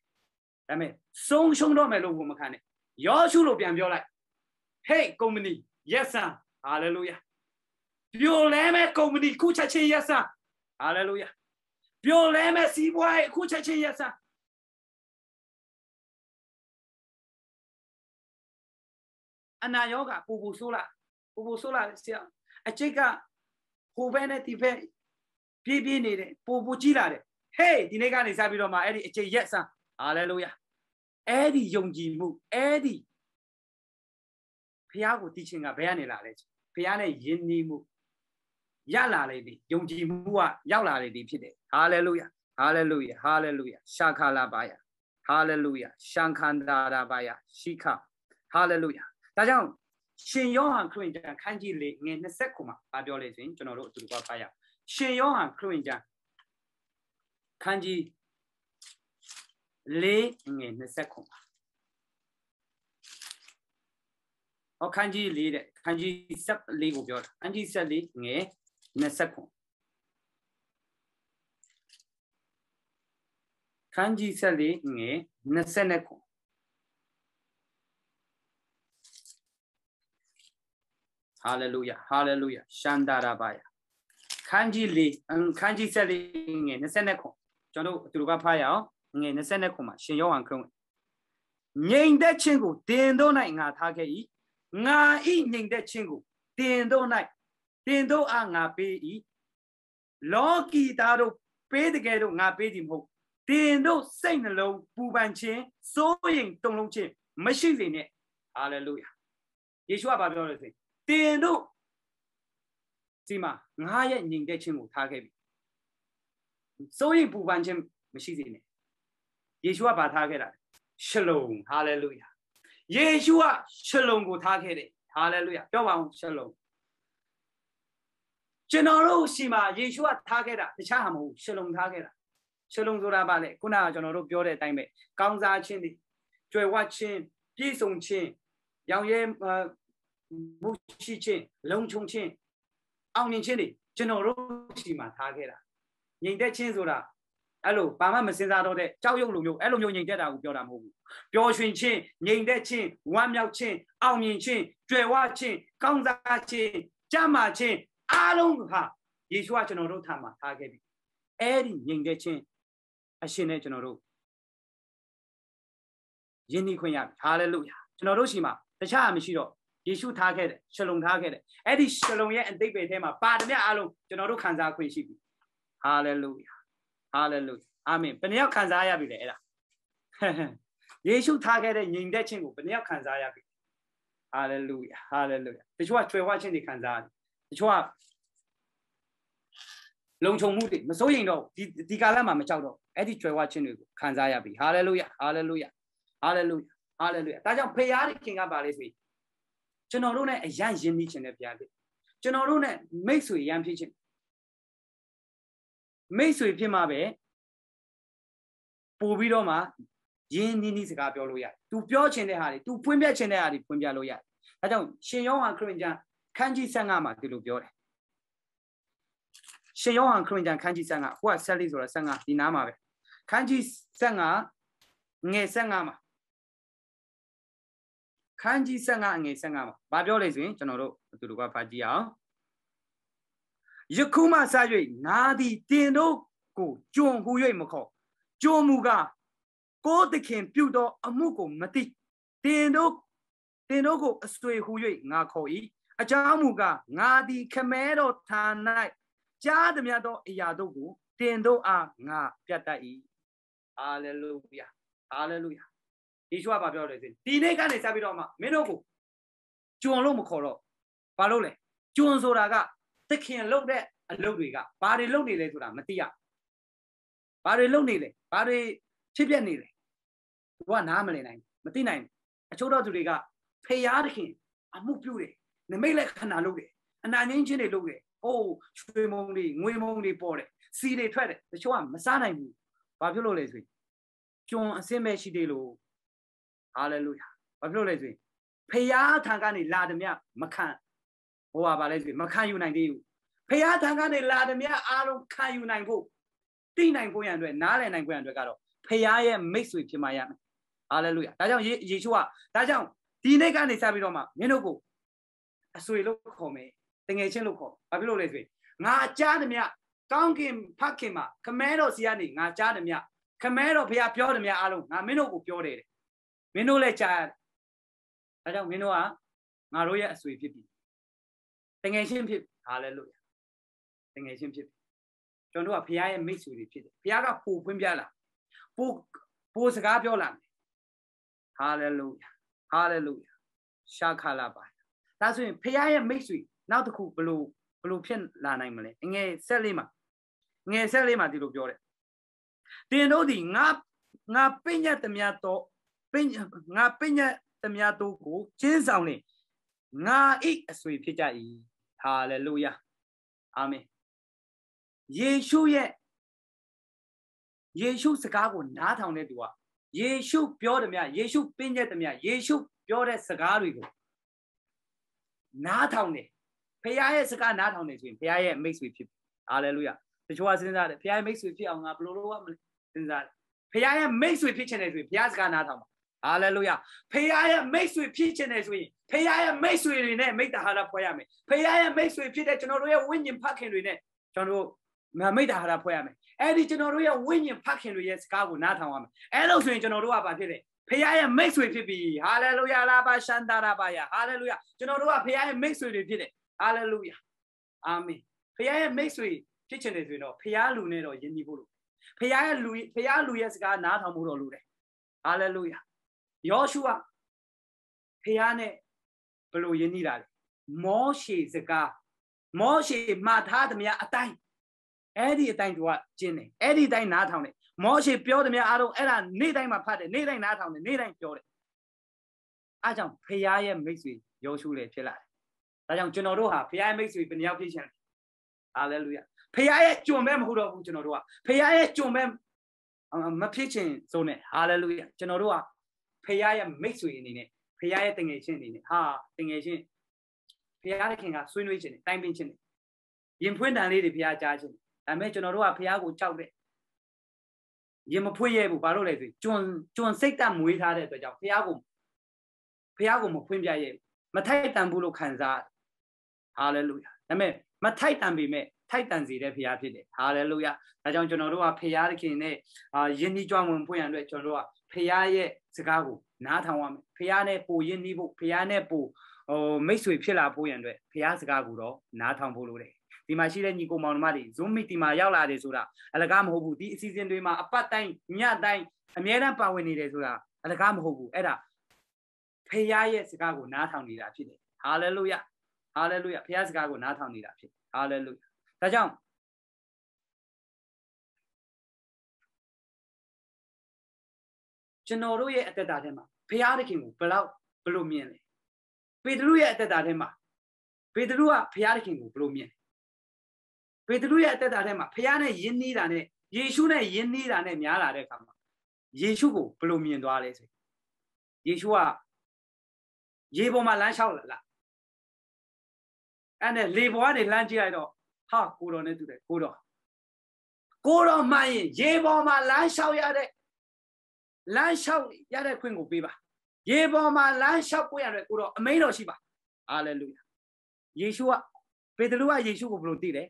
ဒါပေမဲ့ဆုံးရှုံးတော့မယ်လို့ဘုမခံနဲ့ယောရှုလို့ပြန်ပြောလိုက် hey company yes sir hallelujah ပြိုလဲမဲ့ company ခုချက်ချင်း yes sir hallelujah ပြိုလဲမဲ့စီးပွားရေးခုချက်ချင်း yes sir အနာယောဂပူပူဆိုးလာပူပူဆိုးလာဆရာအချိတ်ကဟိုဘက်နဲ့ဒီဘက်ပြေးပြေးနေတယ်ပူပူကြီးလာတယ်ဟေးဒီနေ့ကနေစပြီးတော့မှအဲ့ဒီအချိတ်ရက်စမ်းဟာလေလုယာအဲ့ဒီယုံကြည်မှုအဲ့ဒီဖះကိုတီးခြင်းကဘယ်ကနေလာလဲဖះနဲ့ယဉ်နီးမှု ရလာလေပြီယုံကြည်မှုကရောက်လာလေပြီဖြစ်တယ်ဟာလေလုယာဟာလေလုယာဟာလေလုယာရှာခလာပါယဟာလေလုယာရှန်ခန္တာရာပါယရှိခဟာလေလုယာဒါကြောင့်ရှင်ယောဟန်ခရစ်ယာန်ခန်းကြီးလေးငွေ29မှာပါပြောလေဆိုရင်ကျွန်တော်တို့အတူတူဖတ်ရအောင်ရှင်ယောဟန်ခရစ်ယာန်ခန်းကြီးလေးငွေ29မှာဟောခန်းကြီးလေးတဲ့ခန်းကြီး14ကိုပြောတာခန်းကြီး14ငွေ29ခန်းကြီးဆက်လေးငယ်29ဟာလေလုယာဟာလေလုယာရှန္တာရာပါယခန်းကြီးလေးခန်းကြီးဆက်လေးငယ်29ခုကျွန်တော်တို့သူတို့ကဖားရအောင်ငယ်29ခုမှာရှင်ယောဟန်ခရစ်ဝင်ငြိမ်သက်ခြင်းကိုတင်တို့၌ငါထားခဲ့၏ငါဤငြိမ်သက်ခြင်းကိုတင်တို့၌တင်တို့အားငါပေး၏လောကီသားတို့ ပေးတကယ်တော့ငါပေးသည်မဟုတ်တင်တို့စိတ်နှလုံးပူပန်ခြင်းစိုးရိမ်တုန်လှုပ်ခြင်းမရှိစေနဲ့ဟာလေလုယာယေရှုကဘာပြောလဲဆိုရင်တင်တို့ဒီမှာငါရဲ့ညင်တဲ့ခြင်းကိုထားခဲ့ပြီစိုးရိမ်ပူပန်ခြင်းမရှိစေနဲ့ယေရှုကဘာထားခဲ့တာရှလုံဟာလေလုယာယေရှုကရှလုံကိုထားခဲ့တယ်ဟာလေလုယာပြောပါအောင်ရှလုံကျွန်တော်တို့ရှိမှာယေရှုကထားခဲ့တာတခြားဟာမဟုတ်ရှလုံထားခဲ့တာရှလုံဆိုတာဗာလေခုနကကျွန်တော်တို့ပြောတဲ့အတိုင်းပဲကောင်းစားခြင်းတွေကြွယ်ဝခြင်းပြည့်စုံခြင်းရောင်ရဲမုရှိချင်းလုံခြုံချင်းအောင်မြင်ချင်းတွေကျွန်တော်တို့ရှိမှထားခဲ့တာငြိမ်သက်ချင်းဆိုတာအဲ့လိုဘာမှမစင်စားတော့တဲ့ကြောက်ရွံ့လိုမျိုးအဲ့လိုမျိုးငြိမ်သက်တာကိုပြောတာမဟုတ်ဘူးပျော်ရွှင်ချင်းငြိမ်သက်ချင်းဝမ်းမြောက်ချင်းအောင်မြင်ချင်းကြွယ်ဝချင်းကောင်းစားချင်းကြမ်းမာချင်းအားလုံးဟာယေရှုကကျွန်တော်တို့ထံမှာထားခဲ့ပြီအဲ့ဒီငြိမ်သက်ချင်းအရှင်နဲ့ကျွန်တော်တို့ယဉ်ဒီခွင့်ရပြီဟာလေလုယာကျွန်တော်တို့ရှိမှာတခြားမရှိတော့ယေရှုထားခဲ့တဲ့ရှလုံထားခဲ့တဲ့အဲ့ဒီရှလုံရဲ့အသိပေထဲမှာပါတမျှအားလုံးကျွန်တော်တို့ခံစားခွင့်ရှိပြီဟာလေလုယာဟာလေလုအာမင်ဘယ်နှယောက်ခံစားရပြီလဲအဲ့ဒါယေရှုထားခဲ့တဲ့ညီတဲ့ခြင်းကိုဘယ်နှယောက်ခံစားရပြီဟာလေလုယာဟာလေလုယာတချို့ကကျွယ်ဝခြင်းတွေခံစားရတယ်တချို့ကလုံခြုံမှုတွေမစိုးရိမ်တော့ဒီဒီကာလမှာမကြောက်တော့အဲ့ဒီကျွယ်ဝခြင်းတွေကိုခံစားရပြီဟာလေလုယာဟာလေလုယာဟာလေလုယာဟာလေလုယာဒါကြောင့်ဖခင်ရခင်ကပါလေဆိုရင်ကျွန်တော်တို့နဲ့အရန်ရင်းမိခြင်းတဲ့ဘုရားဖြစ်ကျွန်တော်တို့နဲ့မိတ်ဆွေရန်ဖြစ်ခြင်းမိတ်ဆွေဖြစ်မှာပဲပို့ပြီးတော့မှရင်းနှီးနှီးစကားပြောလို့ရတယ်။ तू ပြောချင်တဲ့ဟာတွေ तू ဖွင့်ပြချင်တဲ့ဟာတွေဖွင့်ပြလို့ရတယ်။ဒါကြောင့်ရှင်ယောဟန်ခရစ်ယာန်ခန်းကြီး15မှာဒီလိုပြောတယ်။ရှင်ယောဟန်ခရစ်ယာန်ခန်းကြီး15ဟိုကဆက်လေးဆိုတာ15ဒီနားမှာပဲ။ခန်းကြီး15ငယ်15မှာခန်းကြီး15အငယ်15မှာဘာပြောလဲဆိုရင်ကျွန်တော်တို့သူတို့ကဖတ်ကြည့်အောင်ယခုမှစ၍ငါသည်တင်တို့ကိုကြုံဟူ၍မခေါ်ကြုံမူကကိုသခင်ပြုသောအမှုကိုမသိတင်တို့တင်တို့ကိုအဆွေဟူ၍ငါခေါ်၏အကြောင်းမူကားငါသည် ခမဲတော်ဌာ၌ကြားသည်များသောအရာတို့ကိုတင်တို့အားငါပြတ်တတ်၏ဟာလေလုယာဟာလေလုယာယေရှုကပြောတယ်ဆိုဒီနေ့ကနေစပြီးတော့မှမင်းတို့ကိုကျွံလို့မခေါ်တော့ဘာလို့လဲကျွံဆိုတာက သခင်လုပ်တဲ့အလုပ်တွေကဘာတွေလုပ်နေလဲဆိုတာမသိရဘာတွေလုပ်နေလဲဘာတွေဖြစ်ပျက်နေလဲသူကနားမလည်နိုင် မသိနိုင်အချို့တော့သူတွေကဖျားသခင်အမှုပြုတယ်နမိတ်လက်ခဏလုပ်တယ်အနာငင်းချင်းတွေလုပ်တယ်အိုးရွှေမုံတွေငွေမုံတွေပေါ်တယ်စီတွေထွက်တယ်တချို့ကမစားနိုင်ဘူးဘာဖြစ်လို့လဲဆိုရင်ကျွံအစင်းပဲရှိသေးလို့ဟာလေလုယာဘာဖြစ်လို့လဲဆိုရင်ဖယားထံကနေလာသည်မမခံဟိုဟာဘာလဲဆိုရင်မခံယူနိုင်သေးဘူးဖယားထံကနေလာသည်မအားလုံးခံယူနိုင်ဖို့တိနိုင်ဖို့ရန်အတွက်နားလည်နိုင်ဖို့ရန်အတွက်ကတော့ဖခင်ရဲ့မိတ်ဆွေဖြစ်မှရမယ်။ဟာလေလုယာ။ဒါကြောင့်ယေရှုကဒါကြောင့်ဒီနေ့ကနေစပြီးတော့မှမင်းတို့ကိုအဆွေလို့ခေါ်မယ်။တငယ်ချင်းလို့ခေါ်။ဘာဖြစ်လို့လဲဆိုရင်ငါကြားသည်မြကောင်းကင်ဖခင်မှာခမဲတော်စီကနေငါကြားသည်မြခမဲတော်ဖခင်ပြောသည်မြအားလုံးငါမင်းတို့ကိုပြောတယ်တဲ့မင်းတို့လည်းကြားရတယ်ဒါကြောင့်မင်းတို့ကငါတို့ရဲ့အဆွေဖြစ်ပြီတငယ်ချင်းဖြစ်ဒါလည်းလို့ရတငယ်ချင်းဖြစ်ပြီကျွန်တော်တို့ကဖခင်ရဲ့မိတ်ဆွေတွေဖြစ်တယ်ဖခင်ကပို့ဖွင့်ပြလာပို့ပို့စကားပြောလာတယ်ဟာလေလုယာဟာလေလုယာရှာခါလာပါဒါဆိုရင်ဖခင်ရဲ့မိတ်ဆွေနောက်တစ်ခုဘလို့ဘလို့ဖြစ်လာနိုင်မလဲငယ်ဆက်လေးမှာငယ်ဆက်လေးမှာဒီလိုပြောတယ်တင်တို့ဒီငါငါပြည့်ညတ်သမျှတော့ပိညာငါပိညာသမျှတို့ကိုကျင်းဆောင်နေငါဤအဆွေဖြစ်ကြ၏ဟာလေလုယာအာမင်ယေရှုရဲ့ယေရှုစကားကိုနားထောင်တဲ့သူကယေရှု ပြောတယ်မြယေရှုပင်းတဲ့တမြယေရှု ပြောတဲ့စကားတွေကိုနားထောင်တယ်ဖခင်ရဲ့စကားနားထောင်နေဆိုရင်ဖခင်ရဲ့မိတ်ဆွေဖြစ်ဟာလေလုယာတချို့ကစဉ်းစားတယ်ဖခင်ရဲ့မိတ်ဆွေဖြစ်အောင်ငါဘယ်လိုလုပ်ရမလဲစဉ်းစားတယ်ဖခင်ရဲ့မိတ်ဆွေဖြစ်ချင်တယ်ဆိုရင်ဖခင်စကားနားထောင်ပါဟာလေလုယဖေယားရဲ့မိတ်ဆွေဖြစ်ခြင်းနဲ့ဆိုရင်ဖေယားရဲ့မိတ်ဆွေတွေနဲ့မိတ္တဟာရဖွဲ့ရမယ်ဖေယားရဲ့မိတ်ဆွေဖြစ်တဲ့ကျွန်တော်တို့ရဲ့ဝိညာဉ်ဖခင်တွေနဲ့ကျွန်တော်တို့မိတ္တဟာရဖွဲ့ရမယ်အဲ့ဒီကျွန်တော်တို့ရဲ့ဝိညာဉ်ဖခင်တွေရဲ့စကားကိုနားထောင်ရမယ်အဲ့လို့ဆိုရင်ကျွန်တော်တို့ကဘာဖြစ်လဲဖခင်ရဲ့မိတ်ဆွေဖြစ်ပြီဟာလေလုယလာပါရှန္တာရာပါယဟာလေလုယကျွန်တော်တို့ကဖခင်ရဲ့မိတ်ဆွေတွေဖြစ်တယ်ဟာလေလုယအာမင်ဖခင်ရဲ့မိတ်ဆွေဖြစ်ခြင်းတွေဆိုရင်တော့ဖခင်လူနဲ့တော့ယဉ်ညီဖို့လို့ဖခင်ရဲ့လူဖခင်လူရဲ့စကားနားထောင်ဖို့တော့လိုတယ်ဟာလေလုယာယောရှုကဖះနဲ့ဘလို့ယဉ်နေတာလဲမောရှေစကားမောရှေမှားထားသမျှအတိုင်းအဲ့ဒီအတိုင်းသူကကျင်းတယ်အဲ့ဒီအတိုင်းနားထောင်တယ်မောရှေပြောသမျှအားလုံးအဲ့ဒါနေ့တိုင်းမှာဖတ်တယ်နေ့တိုင်းနားထောင်တယ်နေ့တိုင်းပြောတယ်အားကြောင့်ဖះရဲ့မိတ်ဆွေယောရှုလည်းဖြစ်လာတယ်ဒါကြောင့်ကျွန်တော်တို့ဟာဖះရဲ့မိတ်ဆွေဘယ်နှယောက်ဖြစ်ရှင်ဟာလေလုယဖះရဲ့ကြုံပဲမဟုတ်တော့ဘူးကျွန်တော်တို့ကဖះရဲ့ကြုံပဲမဖြစ်ချင်စုံနဲ့ဟာလေလုယကျွန်တော်တို့ကဖခင်ရဲ့မိတ်ဆွေအနေနဲ့ဖခင်ရဲ့တငယ်ချင်းအနေနဲ့ဟာတငယ်ချင်းဖခင်ခင်ကဆွေးနွေးခြင်းတိုင်ပင်ခြင်းရင်ဖွင့်တန်လေးတွေဖခင်ကြားခြင်းဒါပေမဲ့ကျွန်တော်တို့ကဖခင်ကိုကြောက်တဲ့ရင်မဖွင့်ရဘူးဘာလို့လဲဆိုကျွန်ကျွန်စိတ်တမွေးထားတဲ့အတွက်ကြောင့်ဖခင်ကိုဖခင်ကိုမဖွင့်ပြရမထိုက်တန်ဘူးလို့ခံစားဟာလေလုယာဒါပေမဲ့မထိုက်တန်ပေမဲ့ထိုက်တန်စေတဲ့ဖရားဖြစ်တယ်ဟာလေလုယာဒါကြောင့်ကျွန်တော်တို့ကဖရားသခင်နဲ့ယဉ်ဒီကြွဝင်ပွင့်ရတဲ့ကျွန်တော်တို့ကဖရားရဲ့စကားကိုနားထောင်ရမယ်ဖះနဲ့ပိုရင်းနှီးဖို့ဖះနဲ့ပိုဟိုမိတ်ဆွေဖြစ်လာဖို့ရန်အတွက်ဖះစကားကိုတော့နားထောင်ဖို့လိုတယ်ဒီမှာရှိတဲ့ညီကိုမောင်နှမတွေ Zoom meet ဒီမှာရောက်လာတယ်ဆိုတာအလကားမဟုတ်ဘူးဒီအစီအစဉ်တွေမှာအပတ်တိုင်းညတိုင်းအများအားပါဝင်နေတယ်ဆိုတာအလကားမဟုတ်ဘူးအဲ့ဒါဖះရဲ့စကားကိုနားထောင်နေတာဖြစ်တယ်ဟာလေလုယဟာလေလုယဖះစကားကိုနားထောင်နေတာဖြစ်ဟာလေလုယဒါကြောင့်ကျွန်တော်တို့ရဲ့အသက်တာထဲမှာဘုရားသခင်ကိုဘယ်လောက်ဘယ်လိုမြင်လဲပေတရုရဲ့အသက်တာထဲမှာပေတရုကဘုရားသခင်ကိုဘယ်လိုမြင်လဲပေတရုရဲ့အသက်တာထဲမှာဘုရားနဲ့ယဉ်နေတာနဲ့ယေရှုနဲ့ယဉ်နေတာနဲ့များလာတဲ့အခါမှာယေရှုကိုဘယ်လိုမြင်သွားလဲဆိုယေရှုကရေပေါ်မှာလမ်းလျှောက်လာလားအဲ့နဲ့လေပေါ်ကနေလမ်းကြည့်လိုက်တော့ဟာကိုတော်နဲ့တူတယ်ကိုတော်ကိုတော်မှရင်ရေပေါ်မှာလမ်းလျှောက်ရတဲ့လမ်းလျှောက်ရတဲ့ခွင့်ကိုပေးပါရေပေါ်မှာလမ်းလျှောက်ကိုရတယ်ကိုတော့အမိန်တော်ရှိပါအာလေလုယာယေရှုကပေတရုကယေရှုကိုဘယ်လိုသိတယ်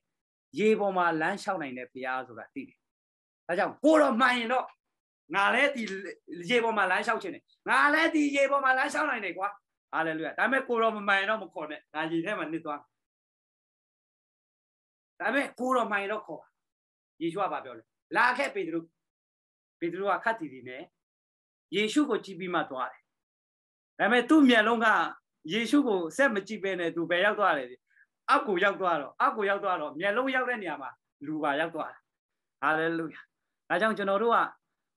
ရေပေါ်မှာလမ်းလျှောက်နိုင်တဲ့ဘုရားဆိုတာသိတယ်ဒါကြောင့်ကိုတော့မှန်ရင်တော့ငါလည်းဒီရေပေါ်မှာလမ်းလျှောက်ခြင်းတယ်ငါလည်းဒီရေပေါ်မှာလမ်းလျှောက်နိုင်တယ်ကွာဟာလေလုယာဒါပေမဲ့ကိုတော့မမှန်ရင်တော့မခေါ်နဲ့ငါရေထဲမှာနစ်သွားဒါပေမဲ့ကိုတော့မှန်ရင်တော့ခေါ်ပါယေရှုကပြောတယ်လာခဲ့ပေတရုပေတရုကခတ်တီတီနဲ့ယေရှုကိုကြည့်ပြီးမှသွားတယ်ဒါပေမဲ့သူ့မျက်လုံးကယေရှုကိုစက်မကြည့်ပဲနဲ့သူပဲရောက်သွားတယ်အကူရောက်သွားတော့အကူရောက်သွားတော့မျက်လုံးရောက်တဲ့နေရာမှာလူပါရောက်သွားတာဟာလေလုယာဒါကြောင့်ကျွန်တော်တို့က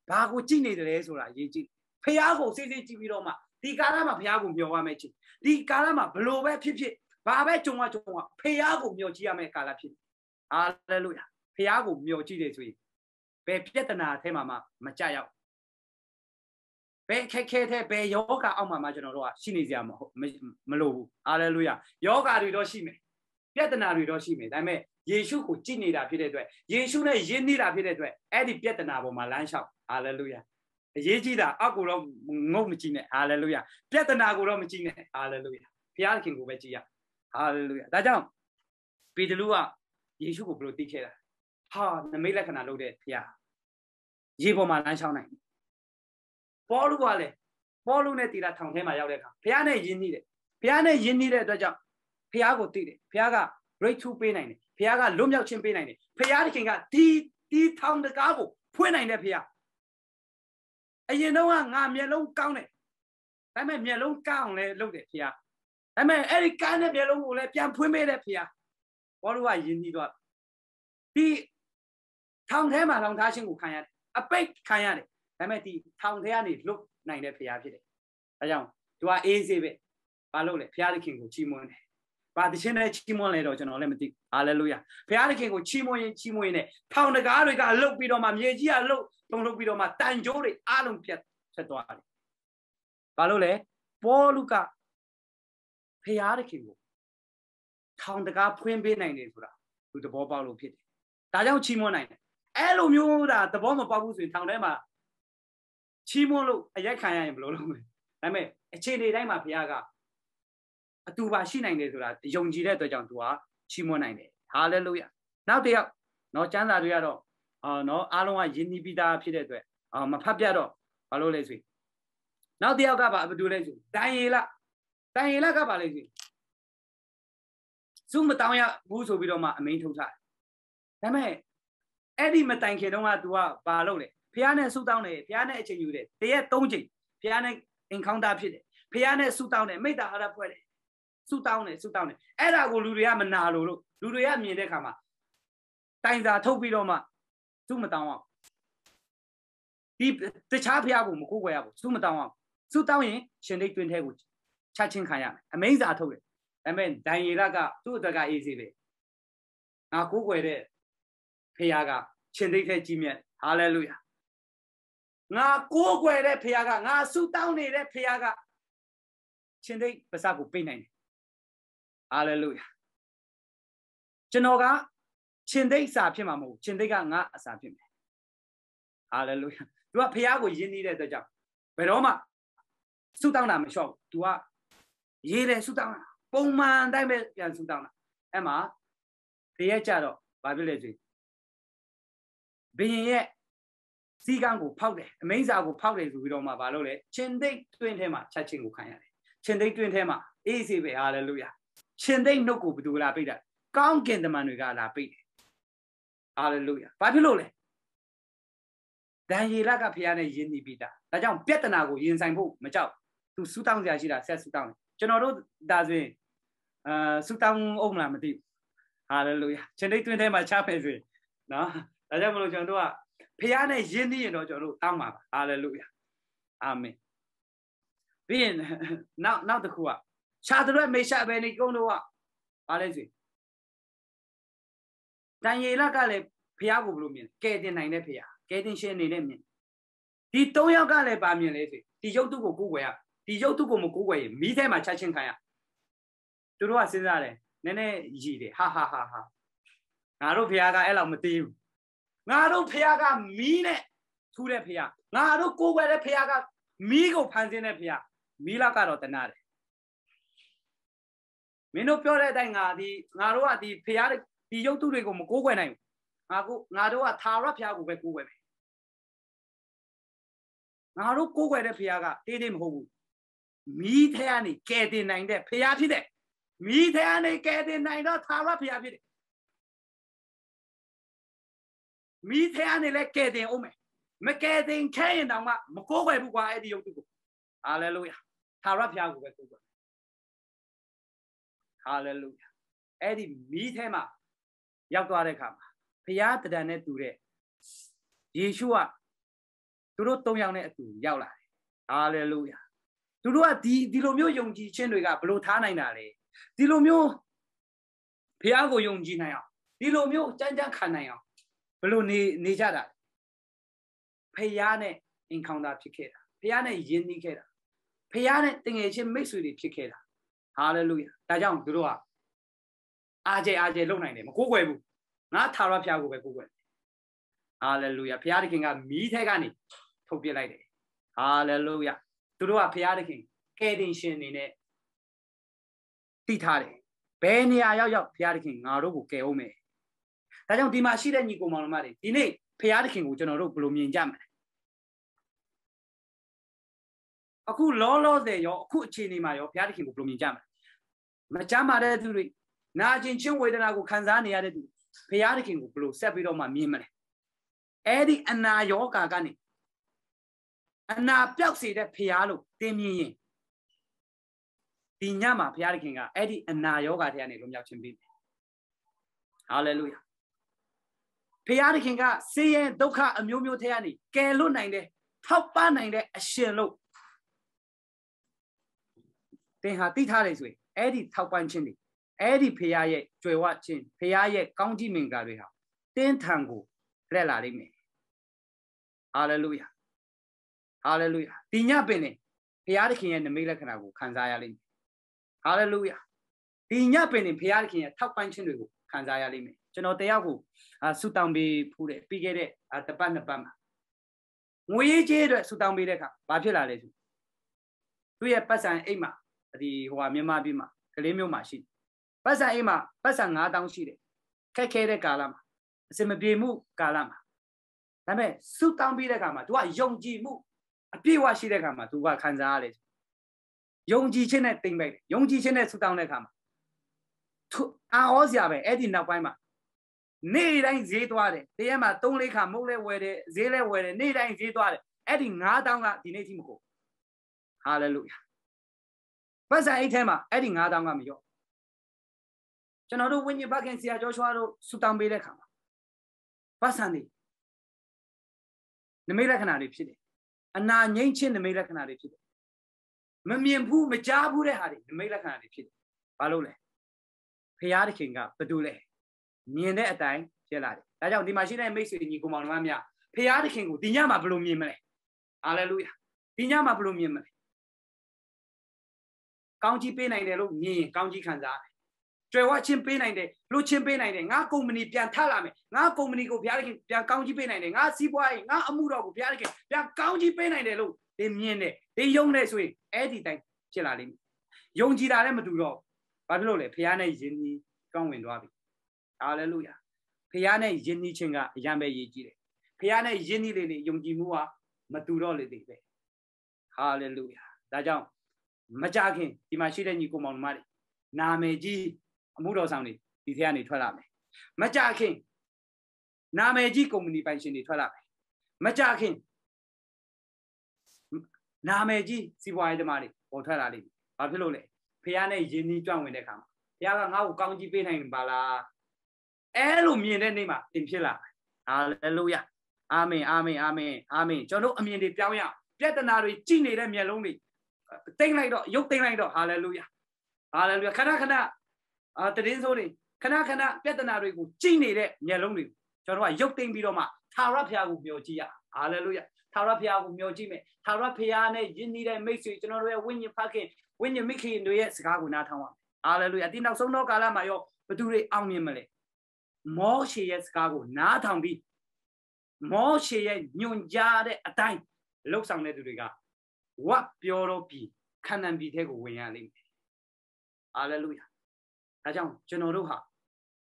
ဘာကိုကြည့်နေတယ်ဆိုတာရေးကြည့်ဖះကိုစိစိကြည့်ပြီးတော့မှဒီကာလမှာဖះကိုမျောရမယ်ချင်းဒီကာလမှာဘလို့ပဲဖြစ်ဖြစ်ဘာပဲကြုံရကြုံရဖះကိုမျောကြည့်ရမယ်ကာလဖြစ်ဟာလေလုယာဖះကိုမျောကြည့်တယ်ဆိုရင်ဘယ်ပြဿနာအแทမှာမှမကြရောက်ဘယ်အခက်ခဲတဲ့ဘယ်ယောဂအောက်မှာမှကျွန်တော်တို့ကရှိနေကြမှာဟုတ်မလို့ဘူးအာလေလုယာယောဂတွေတော့ရှိမယ်ပြဿနာတွေတော့ရှိမယ်ဒါပေမဲ့ယေရှုကိုကြည်နေတာဖြစ်တဲ့အတွက်ယေရှုနဲ့ယဉ်နေတာဖြစ်တဲ့အတွက်အဲ့ဒီပြဿနာပေါ်မှာလမ်းလျှောက်ဟာလေလုယာအရေးကြီးတာအောက်ကိုတော့ငုတ်မကြည့်နဲ့ဟာလေလုယာပြဿနာကိုတော့မကြည့်နဲ့ဟာလေလုယာဘုရားခင်ကိုပဲကြည့်ရဟာလေလုယာဒါကြောင့်ပေတရုကယေရှုကိုဘယ်လိုသိခဲ့တာဟာနမိတ်လက္ခဏာလုပ်တဲ့ဘုရားရေပေါ်မှာလမ်းလျှောက်နိုင်ပေါလုကလည်းပေါလုနဲ့တီတာထောင်ထဲမှာရောက်တဲ့အခါဘုရားနဲ့ယဉ်နှီးတယ်ဘုရားနဲ့ယဉ်နှီးတဲ့အတွက်ကြောင့်ဘုရားကိုသိတယ်ဘုရားက great 2ပေးနိုင်တယ်ဘုရားကလွတ်မြောက်ခြင်းပေးနိုင်တယ်ဘုရားတခင်ကဒီဒီထောင်တကားကိုဖွင့်နိုင်တယ်ဘုရားအရင်တော့ငါမျက်လုံးကောင်းတယ်ဒါပေမဲ့မျက်လုံးကောင်းလဲလုပ်တယ်ဘုရားဒါပေမဲ့အဲ့ဒီကောင်းတဲ့မျက်လုံးကိုလည်းပြန်ဖွင့်ပေးတယ်ဘုရားဘောလူကယဉ်နှီးသွားပြီးထောင်ထဲမှာလောင်ထားခြင်းကိုခံရတယ်အပိတ်ခံရတယ်ဒါပေမဲ့ဒီထောင်ထဲကနေလွတ်နိုင်တဲ့ဖရာဖြစ်တယ်ဒါကြောင့်သူကအေးစေပဲဘာလို့လဲဖရာသခင်ကိုချီးမွမ်းတယ်ဘာတခြင်းနဲ့ချီးမွမ်းလဲတော့ကျွန်တော်လည်းမသိဟာလေလုယာဖရာသခင်ကိုချီးမွမ်းရင်ချီးမွမ်းရင်နဲ့ထောင်တကားတွေကအလုတ်ပြီးတော့မှမြေကြီးကအလုတ်တုံလုတ်ပြီးတော့မှတန်ကြိုးတွေအလုံးပြတ်ဆက်သွားတယ်ဘာလို့လဲပေါလုကဖရာသခင်ကိုထောင်တကားဖွင့်ပေးနိုင်တယ်ဆိုတာသူသဘောပေါက်လို့ဖြစ်တယ်ဒါကြောင့်ချီးမွမ်းနိုင်တယ်အဲ့လိုမျိုးဒါသဘောမပေါက်ဘူးဆိုရင်ထောင်ထဲမှာချီးမွမ်းလို့အရိုက်ခံရရင်ဘယ်လိုလုပ်မလဲဒါပေမဲ့အခြေအနေတိုင်းမှာဘုရားကအတူပါရှိနိုင်တယ်ဆိုတာယုံကြည်တဲ့အတွက်ကြောင့်သူကချီးမွမ်းနိုင်တယ်ဟာလေလုယနောက်တစ်ယောက်နော်ကျမ်းစာတွေကတော့အာနော်အားလုံးကယဉ်နီးပြီးသားဖြစ်တဲ့အတွက်အာမဖတ်ပြတော့ဘာလို့လဲဆိုရင်နောက်တစ်ယောက်ကဘာဘယ်လိုလဲဆိုဒန်ယေလဒန်ယေလကဘာလဲဆိုရင်စုမတောင်းရဘူးဆိုပြီးတော့မှအမိန်ထုတ်ထားတယ်ဒါပေမဲ့အဲ့ဒီမတိုင်ခင်တုန်းက तू ကဘာလုပ်လဲဖះနဲ့ဆူတောင်းတယ်ဖះနဲ့အချိန်ယူတယ်တရက်၃ချိန်ဖះနဲ့ encounter ဖြစ်တယ်ဖះနဲ့ဆူတောင်းတယ်မိတ္တာဟာရဖွဲ့တယ်ဆူတောင်းတယ်ဆူတောင်းတယ်အဲ့ဒါကိုလူတွေကမနာလို့လို့လူတွေကမြင်တဲ့အခါမှာတိုင်စာထုတ်ပြီးတော့မှသူ့မတောင်းအောင်ဒီတခြားဖះကိုမကိုးကွယ်ရဘူးသူ့မတောင်းအောင်ဆူတောင်းရင်ရှင်ဒိတ်တွင်ထဲကိုချက်ချင်းခံရမယ်အမိန့်စာထုတ်တယ်ဒါပေမဲ့ဒံယေလကသူ့အတွက်ကအေးစေပဲငါကိုးကွယ်တဲ့ဖះကရှင်ဒိတ်ထဲကြီးမြတ်ဟာလေလုယာငါကိုးကွယ်တဲ့ဖခင်ကငါဆူတောင်းနေတဲ့ဖခင်ကရှင်သိပစကိုပေးနိုင်တယ်ဟာလေလုယာကျွန်တော်ကရှင်သိအစာဖြစ်မှာမဟုတ်ရှင်သိကငါအစာဖြစ်မယ်ဟာလေလုယာသူကဖခင်ကိုယဉ်နေတဲ့အတွက်ကြောင့်ဘယ်တော့မှဆူတောင်းတာမလျှော့ဘူး तू ကရေးတယ်ဆူတောင်းတာပုံမှန်တိုင်းပဲပြန်ဆူတောင်းတာအဲ့မှာတရက်ကြတော့ဘာဖြစ်လဲဆိုရင်ဘယင်ရဲ့စီကန်းကိုဖောက်တယ်အမိန့်စာကိုဖောက်တယ်ဆိုပြီးတော့မှဘာလို့လဲရှင်သိတ်တွင်းထဲမှာချက်ချင်းကိုခံရတယ်ရှင်သိတ်တွင်းထဲမှာအေးစေပဲဟာလေလုယာရှင်သိတ်နှုတ်ကိုဘယ်သူလာပိတ်တာကောင်းကင်တမန်တွေကလာပိတ်တယ်ဟာလေလုယာဘာဖြစ်လို့လဲဒန်ယေလကဖခင်နဲ့ယဉ်ညီပြီးတာဒါကြောင့်ပြဿနာကိုယဉ်ဆိုင်ဖို့မကြောက်သူစူးတောင်းစရာရှိတာဆက်စူးတောင်းတယ်ကျွန်တော်တို့ဒါဆိုရင်အာစူးတောင်းအောင်လားမသိဘူးဟာလေလုယာရှင်သိတ်တွင်းထဲမှာချဖယ်ဆိုရင်နော်ဒါကြောင့်မလို့ကျွန်တော်တို့ကဖះနဲ့ယဉ်သိရင်တော့ကျွန်တော်တို့တောင်းပါပါဟာလေလုယာအာမင်ပြီးရင်နောက်နောက်တစ်ခုကရှာတရွတ်မေရှာဘယ်နေကုန်းတော့ဟာလေစီဒံယေလကလည်းဖះကိုဘလို့မြင်ကဲတင်နိုင်တဲ့ဖះကဲတင်ရှင်အနေနဲ့မြင်ဒီ၃ယောက်ကလည်းပါမြင်လေစီဒီရုပ်တုကိုကိုယ်ွယ်ရဒီရုပ်တုကိုမကိုယ်ွယ်ရင်မိထဲမှာချက်ချင်းခံရသူတို့ကစဉ်းစားတယ်နည်းနည်းရည်တယ်ဟာဟာဟာဟာငါတို့ဖះကအဲ့လောက်မသေးဘူးငါတို့ဖះကမီးနဲ့ထူးတဲ့ဖះငါတို့ကိုယ်ပဲတဲ့ဖះကမီးကိုဖန်ဆင်းတဲ့ဖះမီးလောက်ကတော့တနာတယ်မင်းတို့ပြောတဲ့အတိုင်းငါဒီငါတို့ကဒီဖះဒီရုပ်တုတွေကို မကိုးကွယ်နိုင်ဘူးငါကိုငါတို့ကသာရဖះကိုပဲကိုးကွယ်မယ်ငါတို့ကိုးကွယ်တဲ့ဖះကတေးသေးမဟုတ်ဘူးမီးထဲကနေကယ်တင်နိုင်တဲ့ဖះဖြစ်တဲ့မီးထဲကနေကယ်တင်နိုင်တော့သာရဖះဖြစ်တယ်မိဖះကနေလဲကဲတင်အောင်မယ်မကဲတင်ခဲရင်တောင်မှမကိုးကွယ်ဘူးကွာအဲ့ဒီယုတ်တုကိုဟာလေလုယာသာရဖះကိုပဲကိုးကွယ်ဟာလေလုယာအဲ့ဒီမိထဲမှာရောက်သွားတဲ့အခါမှာဖះတဒံနဲ့တူတဲ့ယေရှုကသူတို့၃ယောက်နဲ့အတူရောက်လာတယ်ဟာလေလုယာသူတို့ကဒီဒီလိုမျိုးယုံကြည်ခြင်းတွေကဘလို့ထားနိုင်တာလဲဒီလိုမျိုးဖះကိုယုံကြည်နိုင်အောင်ဒီလိုမျိုးကြမ်းကြမ်းခံနိုင်အောင်ဘလို့နေနေကြတာဖယားနဲ့ encounter ဖြစ်ခဲ့တာဖယားနဲ့ယဉ်နီးခဲ့တာဖယားနဲ့တငယ်ချင်းမိတ်ဆွေတွေဖြစ်ခဲ့တာ hallelujah ဒါကြောင့်သူတို့ကအားကျဲအားကျဲလုံနိုင်တယ်မကိုးကွယ်ဘူးငါသာရဖျားကိုပဲကိုးကွယ် hallelujah ဖယားတခင်ကမီးထဲကနေထုတ်ပြလိုက်တယ် hallelujah သူတို့ကဖယားတခင်ကယ်တင်ရှင်အနေနဲ့တည်ထားတယ်ဘယ်နေရာရောက်ရောက်ဖယားတခင်ငါတို့ကိုကယ်အောင်မယ်ဒါကြောင့်ဒီမှာရှိတဲ့ညီကိုမောင်နှမတွေဒီနေ့ဖရာသခင်ကိုကျွန်တော်တို့ဘယ်လိုမြင်ကြမလဲအခုလောလောဆယ်ရောအခုအခြေအနေမှာရောဖရာသခင်ကိုဘယ်လိုမြင်ကြမလဲမကြမ်းပါတဲ့သူတွေနာကျင်ချင်းဝေဒနာကိုခံစားနေရတဲ့သူဖရာသခင်ကိုဘယ်လိုဆက်ပြီးတော့မှမြင်မလဲအဲ့ဒီအနာယောဂါကနေအနာပြောက်စေတဲ့ဖရာလို့တင်မြင်ရင်ဒီညမှာဘုရားသခင်ကအဲ့ဒီအနာယောဂါထဲကနေလွန်မြောက်ခြင်းပေးတယ်။ဟာလေလုယာဖရာသခင်ကဆင်းရဲဒုက္ခအမျိုးမျိုးထဲကနေကယ်လွတ်နိုင်တယ်ထောက်ပနိုင်တဲ့အရှင်လို့သင်ဟာသိထားတယ်ဆိုရင်အဲ့ဒီထောက်ပခြင်းတွေအဲ့ဒီဖရာရဲ့ကြွယ်ဝခြင်းဖရာရဲ့ကောင်းကြီးမင်္ဂလာတွေဟာတင်းထန်ကိုရက်လာလိမ့်မယ်ဟာလေလုယာဟာလေလုယာဒီညပင်နေဖရာသခင်ရဲ့နမိတ်လက္ခဏာကိုခံစားရလိမ့်မယ်ဟာလေလုယာဒီညပင်နေဖရာသခင်ရဲ့ထောက်ပခြင်းတွေကိုခံစားရလိမ့်မယ်ကျွန်တော်တယောက်ကိုဆူတောင်းပေးဖူးတယ်ပြီးခဲ့တဲ့တပတ်နှစ်ပတ်မှာငွေရေးကြီးအတွက်ဆူတောင်းပေးတဲ့အခါဘာဖြစ်လာလဲဆိုသူ့ရဲ့ပတ်စံအိမ်မှာဒီဟိုဟာမြန်မာပြည်မှာကလေးမျိုးမှာရှိပတ်စံအိမ်မှာပတ်စံ9000ရှိတယ်ခက်ခဲတဲ့ကာလမှာအစင်မပြေမှုကာလမှာဒါပေမဲ့ဆူတောင်းပေးတဲ့အခါမှာသူကယုံကြည်မှုအပြည့်အဝရှိတဲ့အခါမှာသူကခံစားရတယ်ယုံကြည်ခြင်းနဲ့တိမ်ပိုက်ယုံကြည်ခြင်းနဲ့ဆူတောင်းတဲ့အခါမှာအာဟောစရာပဲအဲ့ဒီနောက်ပိုင်းမှာနေ့တိုင်းဈေးသွားတယ်တရက်မှာ၃လေးခါမုတ်လဲဝယ်တယ်ဈေးလဲဝယ်တယ်နေ့တိုင်းဈေးသွားတယ်အဲ့ဒီ9000ကဒီနေ့ထိမကုန်ဟာလေလုယာပတ်စံအိတ်ထဲမှာအဲ့ဒီ9000ကမရော့ကျွန်တော်တို့ဝိညာဉ်ဘခင်ဆရာကျော်ရွှာတို့ဆူတောင်းပေးတဲ့ခါမှာပတ်စံနေနမိတ်လက္ခဏာတွေဖြစ်တယ်အနာငိမ့်ချင်းနမိတ်လက္ခဏာတွေဖြစ်တယ်မမြင်ဘူးမကြားဘူးတဲ့ဟာတွေနမိတ်လက္ခဏာတွေဖြစ်တယ်ဘာလို့လဲဖရာသခင်ကဘာလို့လဲမြင်တဲ့အတိုင်းဖြစ်လာတယ်ဒါကြောင့်ဒီမှာရှိတဲ့မိတ်ဆွေညီကောင်မောင်တို့များဖရာသခင်ကိုဒီညမှာဘယ်လိုမြင်မလဲဟာလေလုယာဒီညမှာဘယ်လိုမြင်မလဲကောင်းကြီးပေးနိုင်တယ်လို့မြင်ရင်ကောင်းကြီးခံစားတယ်ကြွယ်ဝချင်းပေးနိုင်တယ်လှုပ်ချင်းပေးနိုင်တယ်ငါကုမ္ပဏီပြန်ထလာမယ်ငါကုမ္ပဏီကိုဘုရားသခင်ပြန်ကောင်းကြီးပေးနိုင်တယ်ငါစီးပွားရေးငါအမှုတော်ကိုဘုရားသခင်ပြန်ကောင်းကြီးပေးနိုင်တယ်လို့ဒီမြင်တယ်ဒီယုံတယ်ဆိုရင်အဲ့ဒီတိုင်းဖြစ်လာလိမ့်မယ်ယုံကြည်တာလည်းမတူတော့ဘာဖြစ်လို့လဲဘုရားနဲ့ယဉ်ကြီးကောင်းဝင်သွားပြီဟာလေလုယာဖခင်နဲ့ယဉ်ညီခြင်းကအရန်ပဲရေးကြည့်တယ်ဖခင်နဲ့ယဉ်ညီလေးနဲ့ယုံကြည်မှုကမတူတော့လေသေးပဲဟာလေလုယာဒါကြောင့်မကြခင်ဒီမှာရှိတဲ့ညီကိုမောင်တို့မတွေနာမည်ကြီးအမှုတော်ဆောင်တွေဒီထဲကနေထွက်လာမယ်မကြခင်နာမည်ကြီးကုမ္ပဏီပိုင်ရှင်တွေထွက်လာမယ်မကြခင်နာမည်ကြီးစီးပွားရေးသမားတွေပေါ်ထွက်လာလိမ့်မယ်ဘာဖြစ်လို့လဲဖះနဲ့ယင်းကြီးကြွဝင်တဲ့အခါမှာဖះကငါ့ကိုကောင်းကြီးပေးနိုင်ပါလားအဲ့လိုမြင်တဲ့နေ့မှာသင်ဖြစ်လာမယ်ဟာလေလုယအာမင်အာမင်အာမင်အာမင်ကျွန်တော်အမြင်တွေပြောင်းရပြဿနာတွေကြည်နေတဲ့မျက်လုံးတွေတိတ်လိုက်တော့ရုပ်တိတ်လိုက်တော့ဟာလေလုယဟာလေလုယခဏခဏအာတည်င်းဆိုးတွေခဏခဏပြဿနာတွေကိုကြည်နေတဲ့မျက်လုံးတွေကျွန်တော်ကရုပ်တိတ်ပြီးတော့မှသာရဖျားကိုမျှော်ကြည့်ရဟာလေလုယသာရဖျားကိုမျှော်ကြည့်မယ်သာရဖျားနဲ့ယဉ်နေတဲ့မိတ်ဆွေကျွန်တော်တို့ရဲ့ဝိညာဉ်ဖခင်ဝိညာဉ်မိခင်တို့ရဲ့စကားကိုနားထောင်ရမယ်ဟာလေလုယအတိနောက်ဆုံးသောကာလမှာရောဘသူတွေအောင်မြင်မလဲမောရှေရဲ့စကားကိုနားထောင်ပြီးမောရှေရဲ့ညွန်ကြားတဲ့အတိုင်းလှုပ်ဆောင်တဲ့သူတွေကဝတ်ပြောတော့ပြီးခန္ဓာပြည်ထဲကိုဝင်ရလိမ့်မယ်ဟာလေလုယာဒါကြောင့်ကျွန်တော်တို့ဟာ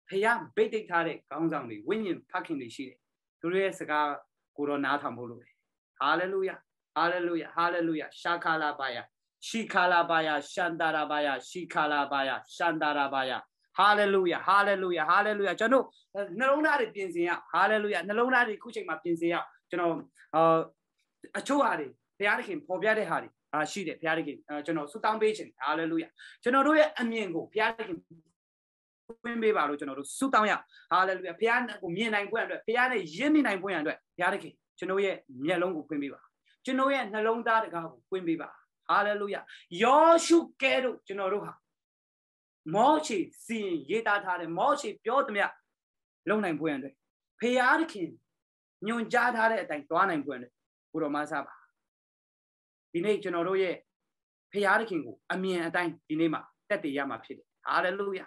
ဖះဗိတ်တိတ်ထားတဲ့ခေါင်းဆောင်တွေဝိညာဉ်ဖခင်တွေရှိတယ်သူတို့ရဲ့စကားကိုတော့နားထောင်ဖို့လိုတယ်ဟာလေလုယာဟာလေလုယာဟာလေလုယာရှာခါလာပါယာရှိခါလာပါယာရှန္တာရာပါယာရှိခါလာပါယာရှန္တာရာပါယာဟာလေလုယာဟာလေလုယာဟာလေလုယာကျွန်တော်နှလုံးသားတွေပြင်ဆင်ရဟာလေလုယာနှလုံးသားတွေခုချိန်မှာပြင်ဆင်ရကျွန်တော်အချို့ဟာတွေဘုရားသခင်ပေါ်ပြတဲ့ဟာတွေအာရှိတယ်ဘုရားသခင်ကျွန်တော်ဆုတောင်းပေးခြင်းဟာလေလုယာကျွန်တော်တို့ရဲ့အမြင်ကိုဘုရားသခင်ဖွင့်ပေးပါလို့ကျွန်တော်တို့ဆုတောင်းရဟာလေလုယာဘုရားကိုမြင်နိုင်ဖွင့်အတွက်ဘုရားနဲ့ယဉ်မြင်နိုင်ဖွင့်ရအတွက်ဘုရားသခင်ကျွန်တော်ရဲ့မျက်လုံးကိုဖွင့်ပေးပါကျွန်တော်ရဲ့နှလုံးသားတကားကိုဖွင့်ပေးပါဟာလေလုယာယောရှုကဲတို့ကျွန်တော်တို့ဟာမောရှိစီရင်ရေးသားထားတဲ့မောရှိပြောသမျှလုံနိုင်ဖွယ်ရန်အတွက်ဖရာသခင်ညွန်ကြားထားတဲ့အတိုင်းသွားနိုင်ဖွယ်ရန်ဘုရောမဆပါဒီနေ့ကျွန်တော်တို့ရဲ့ဖရာသခင်ကိုအမြင်အတိုင်းဒီနေ့မှာတက်တည်ရမှာဖြစ်တယ်ဟာလေလုယာ